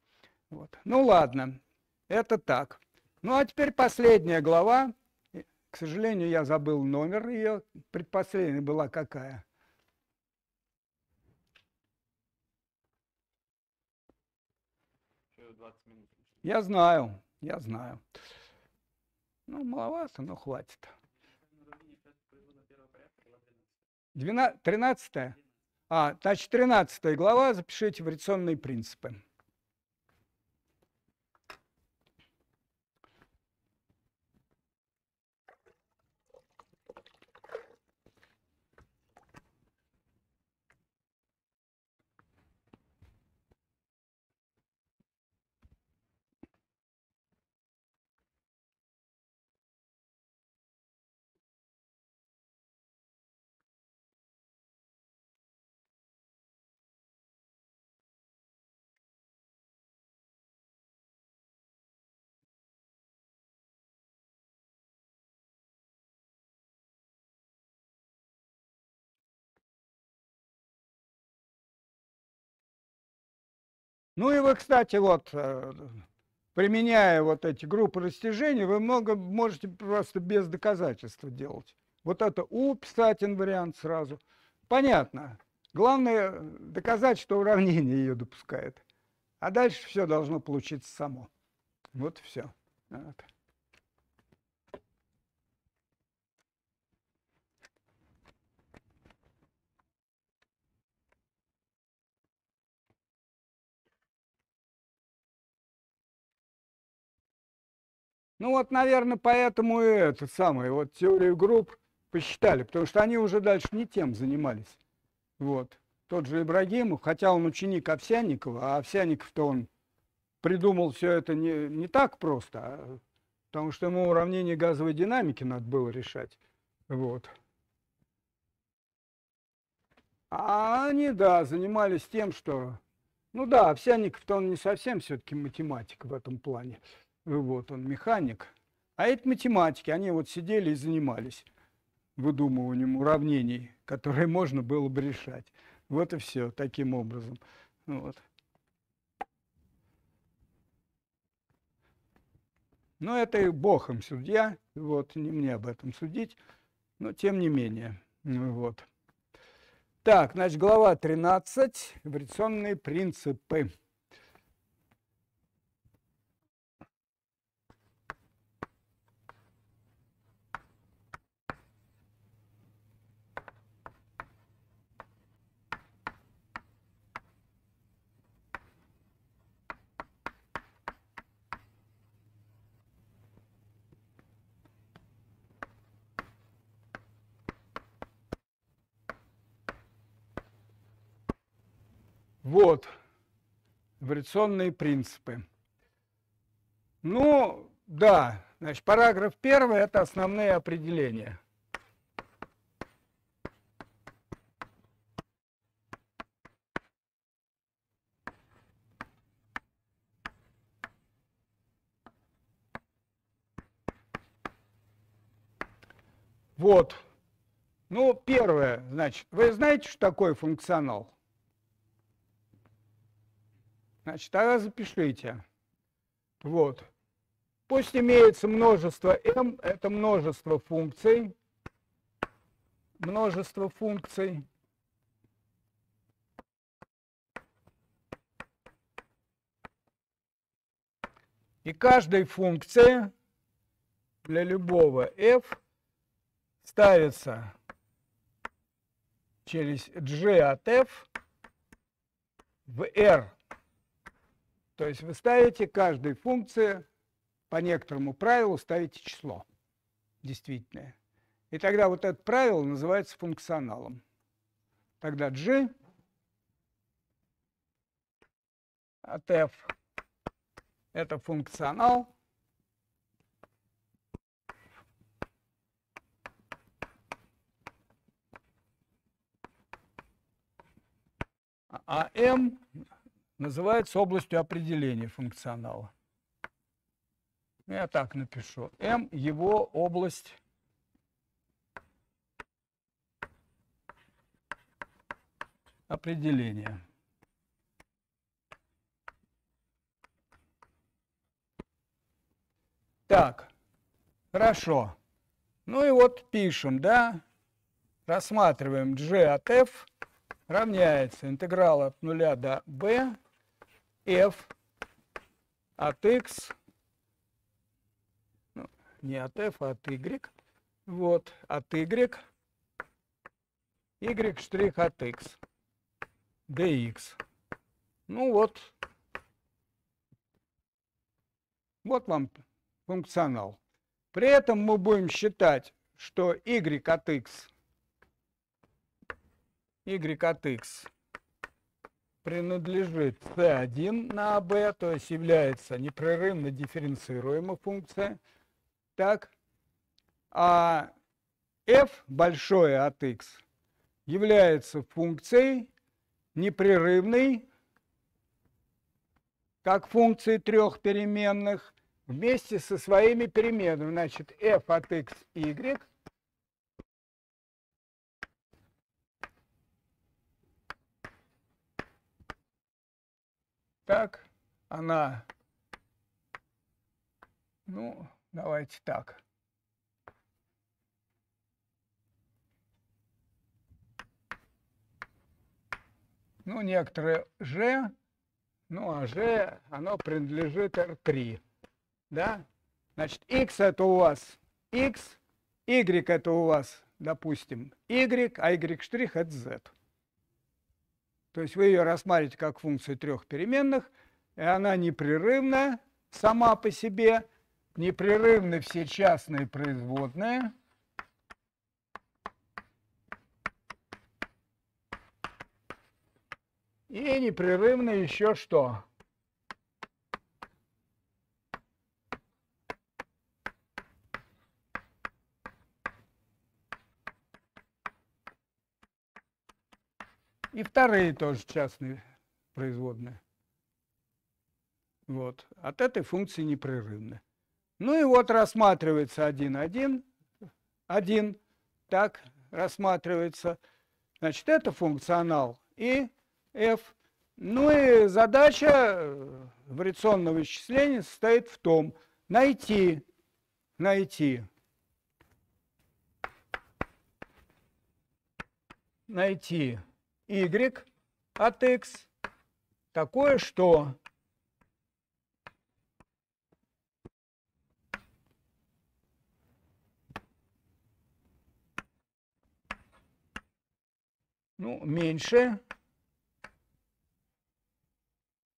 Вот. Ну, ладно, это так. Ну, а теперь последняя глава. К сожалению, я забыл номер ее. Предпоследняя была какая? Я знаю. Я знаю. Ну, маловато, но хватит. 12, 13? А, значит, 13 глава, запишите в «Вариационные принципы». Ну и вы, кстати, вот, э, применяя вот эти группы растяжений, вы много можете просто без доказательства делать. Вот это у писать вариант сразу. Понятно. Главное э, доказать, что уравнение ее допускает. А дальше все должно получиться само. Вот все. Вот. Ну вот, наверное, поэтому и это самое, вот теорию групп посчитали, потому что они уже дальше не тем занимались. Вот. Тот же Ибрагимов, хотя он ученик Овсянникова, а Овсянников-то он придумал все это не, не так просто, а потому что ему уравнение газовой динамики надо было решать. Вот. А они, да, занимались тем, что... Ну да, Овсянников-то он не совсем все-таки математик в этом плане. Вот он, механик. А это математики, они вот сидели и занимались выдумыванием уравнений, которые можно было бы решать. Вот и все, таким образом. Вот. Но это и бог им судья, вот, не мне об этом судить, но тем не менее, ну вот. Так, значит, глава 13, эволюционные принципы. революционные принципы. Ну, да, значит, параграф первый – это основные определения. Вот. Ну, первое, значит, вы знаете, что такое функционал? Значит, тогда запишите. Вот. Пусть имеется множество m, это множество функций, множество функций. И каждой функции для любого f ставится через g от f в r то есть вы ставите каждой функции по некоторому правилу ставите число действительное. И тогда вот это правило называется функционалом. Тогда g от f это функционал а m называется областью определения функционала. Ну, я так напишу. М – его область определения. Так, хорошо. Ну и вот пишем, да, рассматриваем g от f равняется интеграл от нуля до b f от x, ну, не от f, а от y, вот, от y, y штрих от x, dx. Ну вот, вот вам функционал. При этом мы будем считать, что y от x, y от x принадлежит C1 на b, а то есть является непрерывно дифференцируемой функцией. Так, а f большое от x является функцией непрерывной, как функции трех переменных, вместе со своими переменными. Значит, f от x, y – так, она, ну, давайте так. Ну, некоторое G, ну, а G, оно принадлежит R3, да? Значит, X это у вас X, Y это у вас, допустим, Y, а Y' это Z. То есть вы ее рассматриваете как функцию трех переменных, и она непрерывна сама по себе, непрерывны все частные производные. И непрерывно еще что? И вторые тоже частные производные. Вот. От этой функции непрерывно. Ну и вот рассматривается 1, 1, 1. Так рассматривается. Значит, это функционал и f. Ну и задача э, вариационного исчисления состоит в том, найти, найти, найти y от а x такое, что ну, меньше,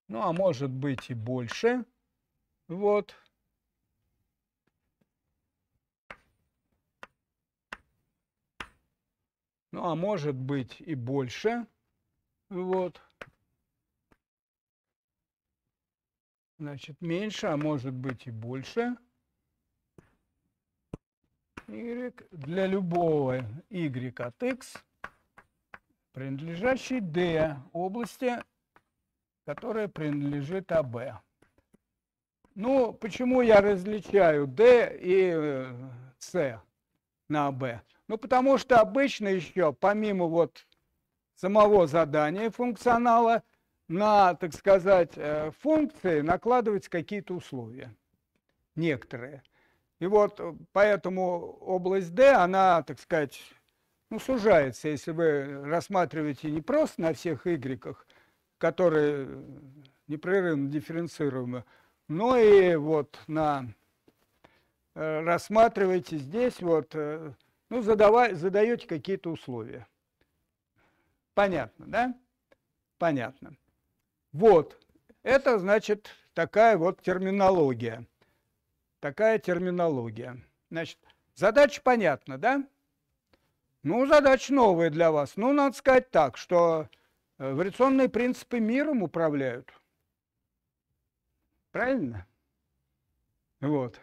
ну, а может быть и больше, вот, Ну, а может быть и больше. Вот. Значит, меньше, а может быть и больше. Y для любого Y от X, принадлежащий D области, которая принадлежит АБ. Ну, почему я различаю D и э, C на АБ? Ну, потому что обычно еще, помимо вот самого задания функционала, на, так сказать, э, функции накладываются какие-то условия, некоторые. И вот э, поэтому область D, она, так сказать, ну, сужается, если вы рассматриваете не просто на всех y, которые непрерывно дифференцируемы, но и вот на э, рассматриваете здесь вот ну, задавай, задаете какие-то условия. Понятно, да? Понятно. Вот, это значит такая вот терминология. Такая терминология. Значит, задача понятна, да? Ну, задача новая для вас. Ну, надо сказать так, что э, вариационные принципы миром управляют. Правильно? Вот.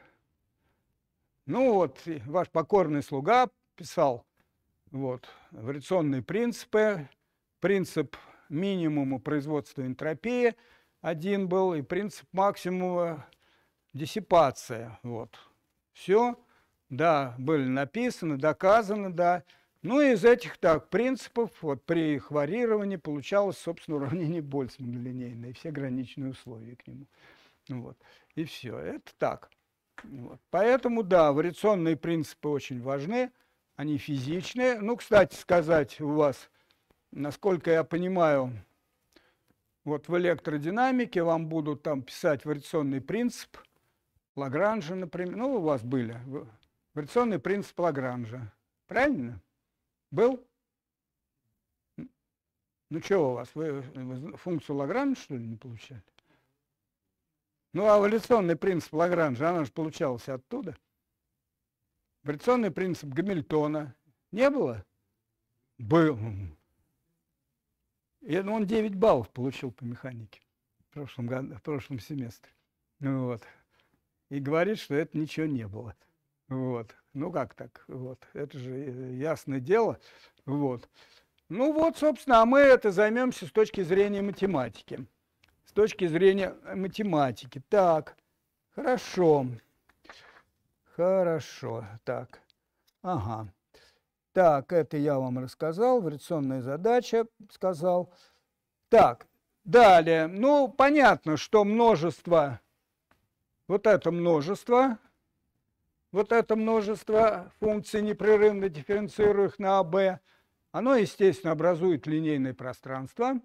Ну вот, ваш покорный слуга писал вот, вариационные принципы, принцип минимума производства энтропии один был, и принцип максимума диссипация. Вот. Все, да, были написаны, доказаны, да. Ну, из этих так принципов, вот при их варьировании получалось, собственно, уравнение Больцмана линейное, все граничные условия к нему. Ну вот. И все, это так. Вот. Поэтому, да, вариационные принципы очень важны они физичные. Ну, кстати сказать у вас, насколько я понимаю, вот в электродинамике вам будут там писать вариационный принцип Лагранжа, например. Ну, у вас были. Вариационный принцип Лагранжа. Правильно? Был? Ну, чего у вас? Вы, вы функцию Лагранжа, что ли, не получали? Ну, а эволюционный принцип Лагранжа, она же получалась оттуда. Вибрационный принцип Гамильтона не было? Был. И ну, он 9 баллов получил по механике в прошлом, году, в прошлом семестре. Ну вот. И говорит, что это ничего не было. Вот. Ну как так? Вот. Это же э, ясное дело. Вот. Ну вот, собственно, а мы это займемся с точки зрения математики. С точки зрения э, математики. Так, хорошо. Хорошо, так. Ага. Так, это я вам рассказал, вариационная задача сказал. Так, далее. Ну, понятно, что множество, вот это множество, вот это множество функций непрерывно дифференцируемых на АБ, оно, естественно, образует линейное пространство,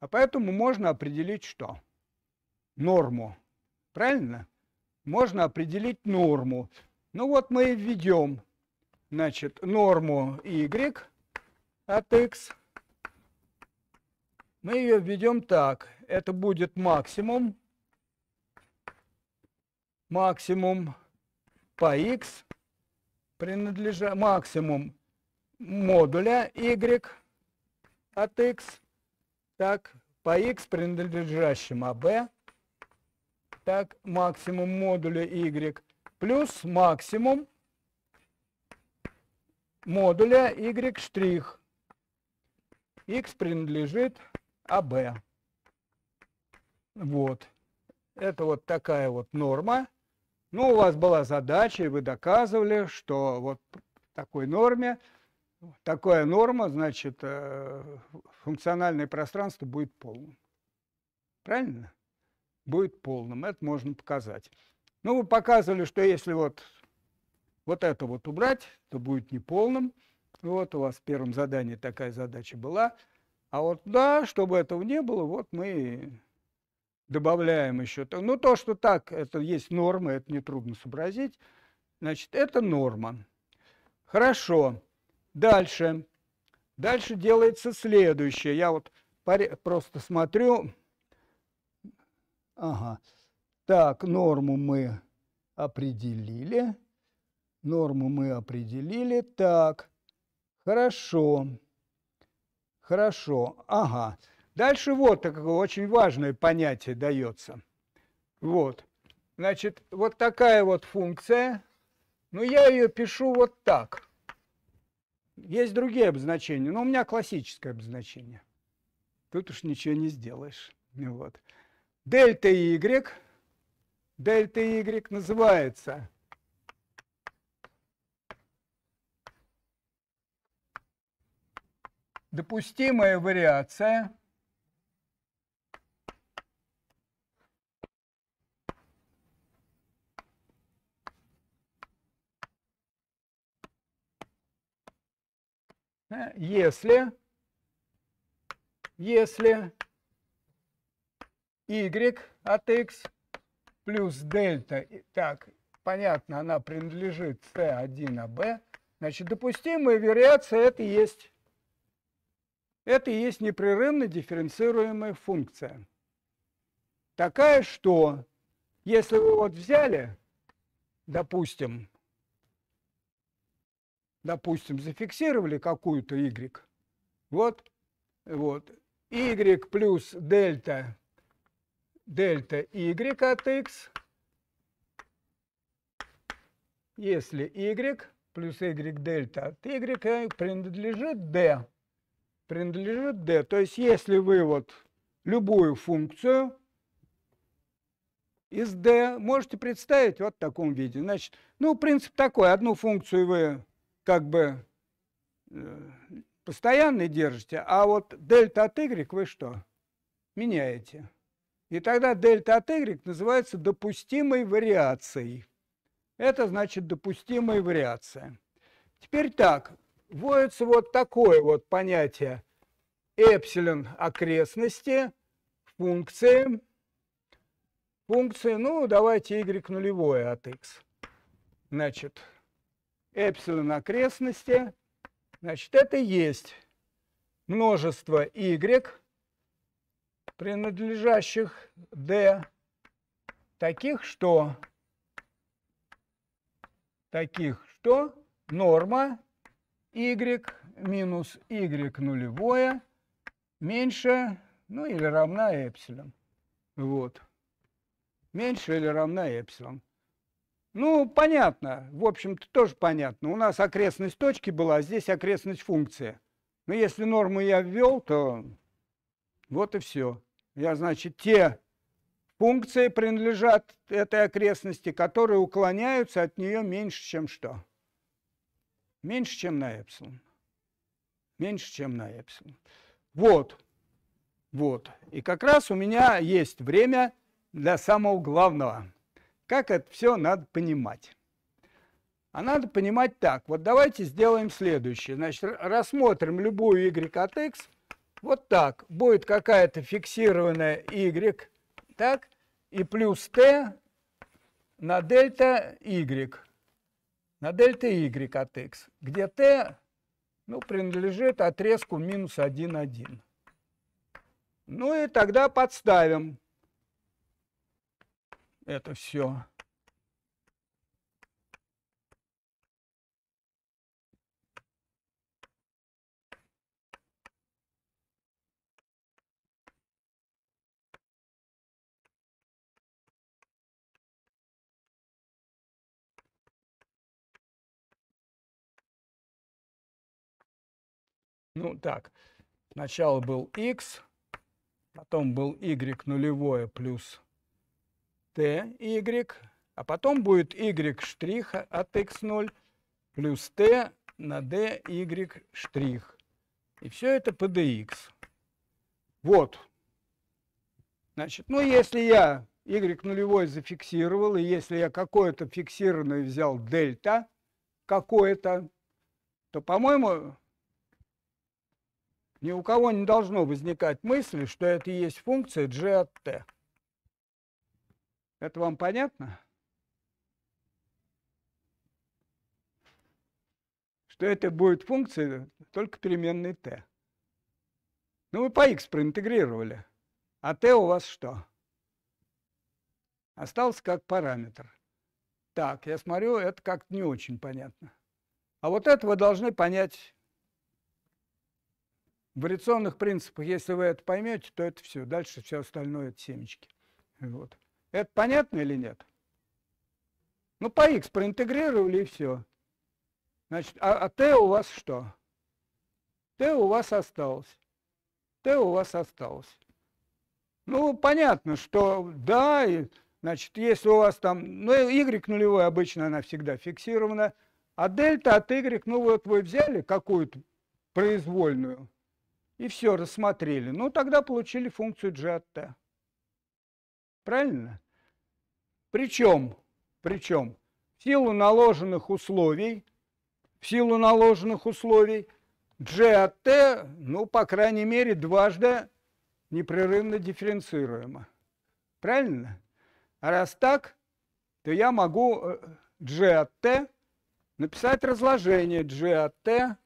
а поэтому можно определить что? Норму. Правильно? можно определить норму. Ну вот мы введем, значит, норму y от x. Мы ее введем так. Это будет максимум. Максимум по x принадлежа... максимум модуля y от x, так, по x принадлежащим а b так, максимум модуля y плюс максимум модуля y штрих. x принадлежит АБ. Вот. Это вот такая вот норма. Ну, у вас была задача, и вы доказывали, что вот такой норме, такая норма, значит, э, функциональное пространство будет полным. Правильно? будет полным. Это можно показать. Ну, мы показывали, что если вот, вот это вот убрать, то будет неполным. Вот у вас в первом задании такая задача была. А вот, да, чтобы этого не было, вот мы добавляем еще. Ну, то, что так, это есть норма, это нетрудно сообразить. Значит, это норма. Хорошо. Дальше. Дальше делается следующее. Я вот просто смотрю, Ага. Так, норму мы определили. Норму мы определили. Так, хорошо. Хорошо, ага. Дальше вот такое очень важное понятие дается. Вот. Значит, вот такая вот функция. Ну, я ее пишу вот так. Есть другие обозначения, но у меня классическое обозначение. Тут уж ничего не сделаешь. Вот. Дельта Y, дельта Y называется допустимая вариация э, если если y от x плюс дельта. Так, понятно, она принадлежит c1 а b. Значит, допустимая вариация это и есть, это и есть непрерывно дифференцируемая функция. Такая, что если вы вот взяли, допустим, допустим, зафиксировали какую-то y, вот, вот, y плюс дельта дельта y от x, если y плюс y дельта от y принадлежит d. Принадлежит d. То есть если вы вот любую функцию из d можете представить вот в таком виде. Значит, ну, принцип такой. Одну функцию вы как бы э, постоянной держите, а вот дельта от y вы что? Меняете. И тогда дельта от y называется допустимой вариацией. Это значит допустимая вариация. Теперь так, вводится вот такое вот понятие эпсилон окрестности в функции. Функции, ну, давайте y нулевое от x. Значит, эпсилон окрестности, значит, это есть множество y принадлежащих D, таких что, таких что норма y минус y нулевое меньше, ну или равна эпсилон. Вот. Меньше или равна эпсилон. Ну, понятно. В общем-то, тоже понятно. У нас окрестность точки была, а здесь окрестность функции. Но если норму я ввел, то вот и все. Я, значит, те функции принадлежат этой окрестности, которые уклоняются от нее меньше, чем что? Меньше, чем на эпсилон. Меньше, чем на эпсилон. Вот. Вот. И как раз у меня есть время для самого главного. Как это все надо понимать? А надо понимать так. Вот давайте сделаем следующее. Значит, рассмотрим любую y от x – вот так. Будет какая-то фиксированная y, так, и плюс t на дельта y, на дельта y от x, где t ну, принадлежит отрезку минус 1, 1. Ну и тогда подставим это все. Ну так, начало был x, потом был y нулевое плюс t y, а потом будет y штрих от x0 плюс t на d y штрих. И все это по dx. Вот. Значит, ну если я y нулевой зафиксировал, и если я какое-то фиксированное взял дельта, какое-то, то, по-моему, ни у кого не должно возникать мысли, что это и есть функция g от t. Это вам понятно? Что это будет функция только переменной t. Ну, вы по x проинтегрировали. А t у вас что? Остался как параметр. Так, я смотрю, это как-то не очень понятно. А вот это вы должны понять в вариационных принципах, если вы это поймете, то это все. Дальше все остальное это семечки. Вот. Это понятно или нет? Ну, по x проинтегрировали и все. Значит, а, а t у вас что? t у вас осталось. t у вас осталось. Ну, понятно, что да, и, значит, если у вас там, ну, y нулевой обычно она всегда фиксирована, а дельта от y, ну, вот вы взяли какую-то произвольную, и все рассмотрели, ну тогда получили функцию g от t. Правильно? Причем, причем в силу наложенных условий, в силу наложенных условий g от t, ну, по крайней мере, дважды непрерывно дифференцируемо. Правильно? А раз так, то я могу g от t написать разложение g от t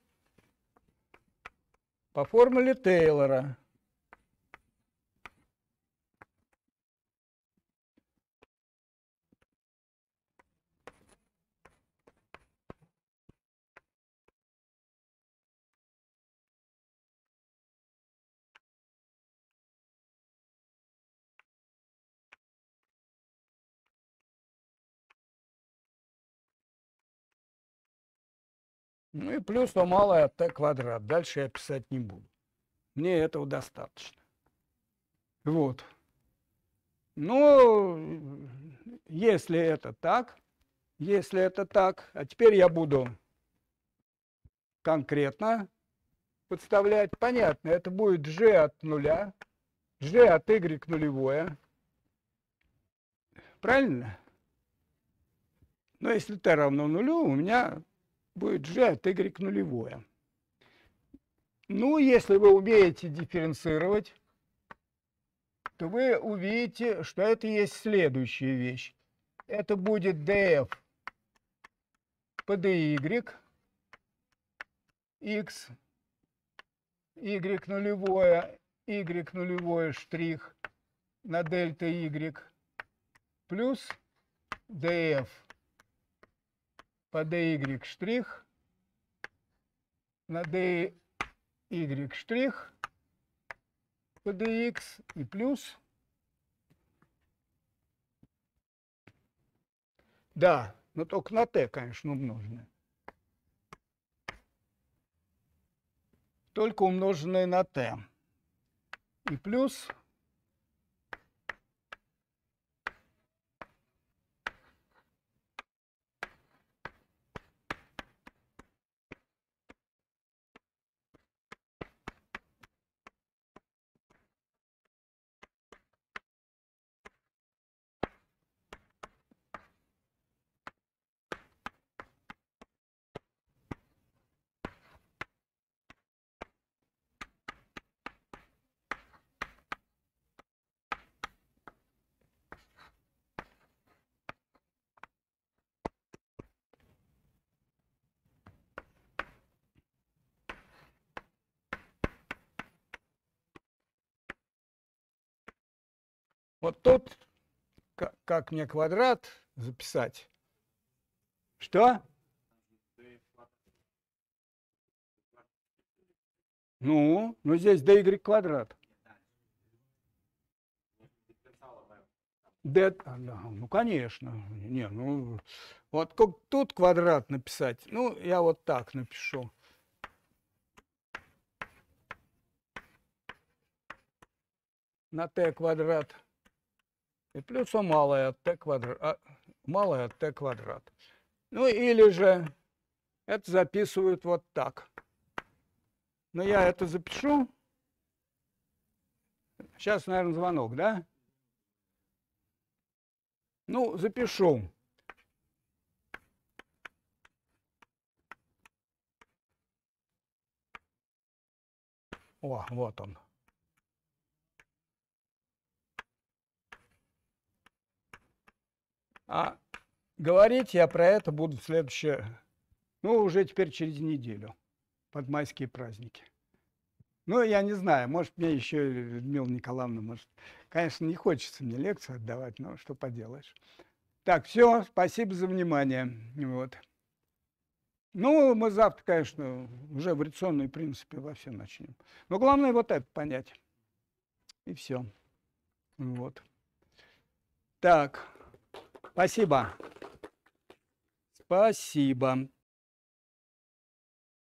по формуле Тейлора Ну и плюс то малое t квадрат. Дальше я писать не буду. Мне этого достаточно. Вот. Ну, если это так, если это так, а теперь я буду конкретно подставлять. Понятно, это будет g от нуля, g от y нулевое. Правильно? Но если t равно нулю, у меня будет g от y нулевое. Ну, если вы умеете дифференцировать, то вы увидите, что это есть следующая вещь. Это будет df по dy x y нулевое, y нулевое штрих на дельта y плюс df по dy' штрих на dy' штрих по dx и плюс. Да, но только на t, конечно, умноженное. Только умноженное на t. И плюс как мне квадрат записать. Что? Ну, ну здесь dy квадрат. D, а, ну, конечно. Не, ну, вот как тут квадрат написать. Ну, я вот так напишу. На t квадрат и плюса малое от t квадрат, а, малое от t квадрат. Ну или же это записывают вот так. Но ну, я это запишу. Сейчас, наверное, звонок, да? Ну, запишу. О, вот он. А говорить я про это буду в следующее, ну, уже теперь через неделю, под майские праздники. Ну, я не знаю, может, мне еще Людмила Николаевна, может, конечно, не хочется мне лекцию отдавать, но что поделаешь. Так, все, спасибо за внимание. Вот. Ну, мы завтра, конечно, уже в рационные принципе во всем начнем. Но главное вот это понять. И все. Вот. Так. Спасибо. Спасибо.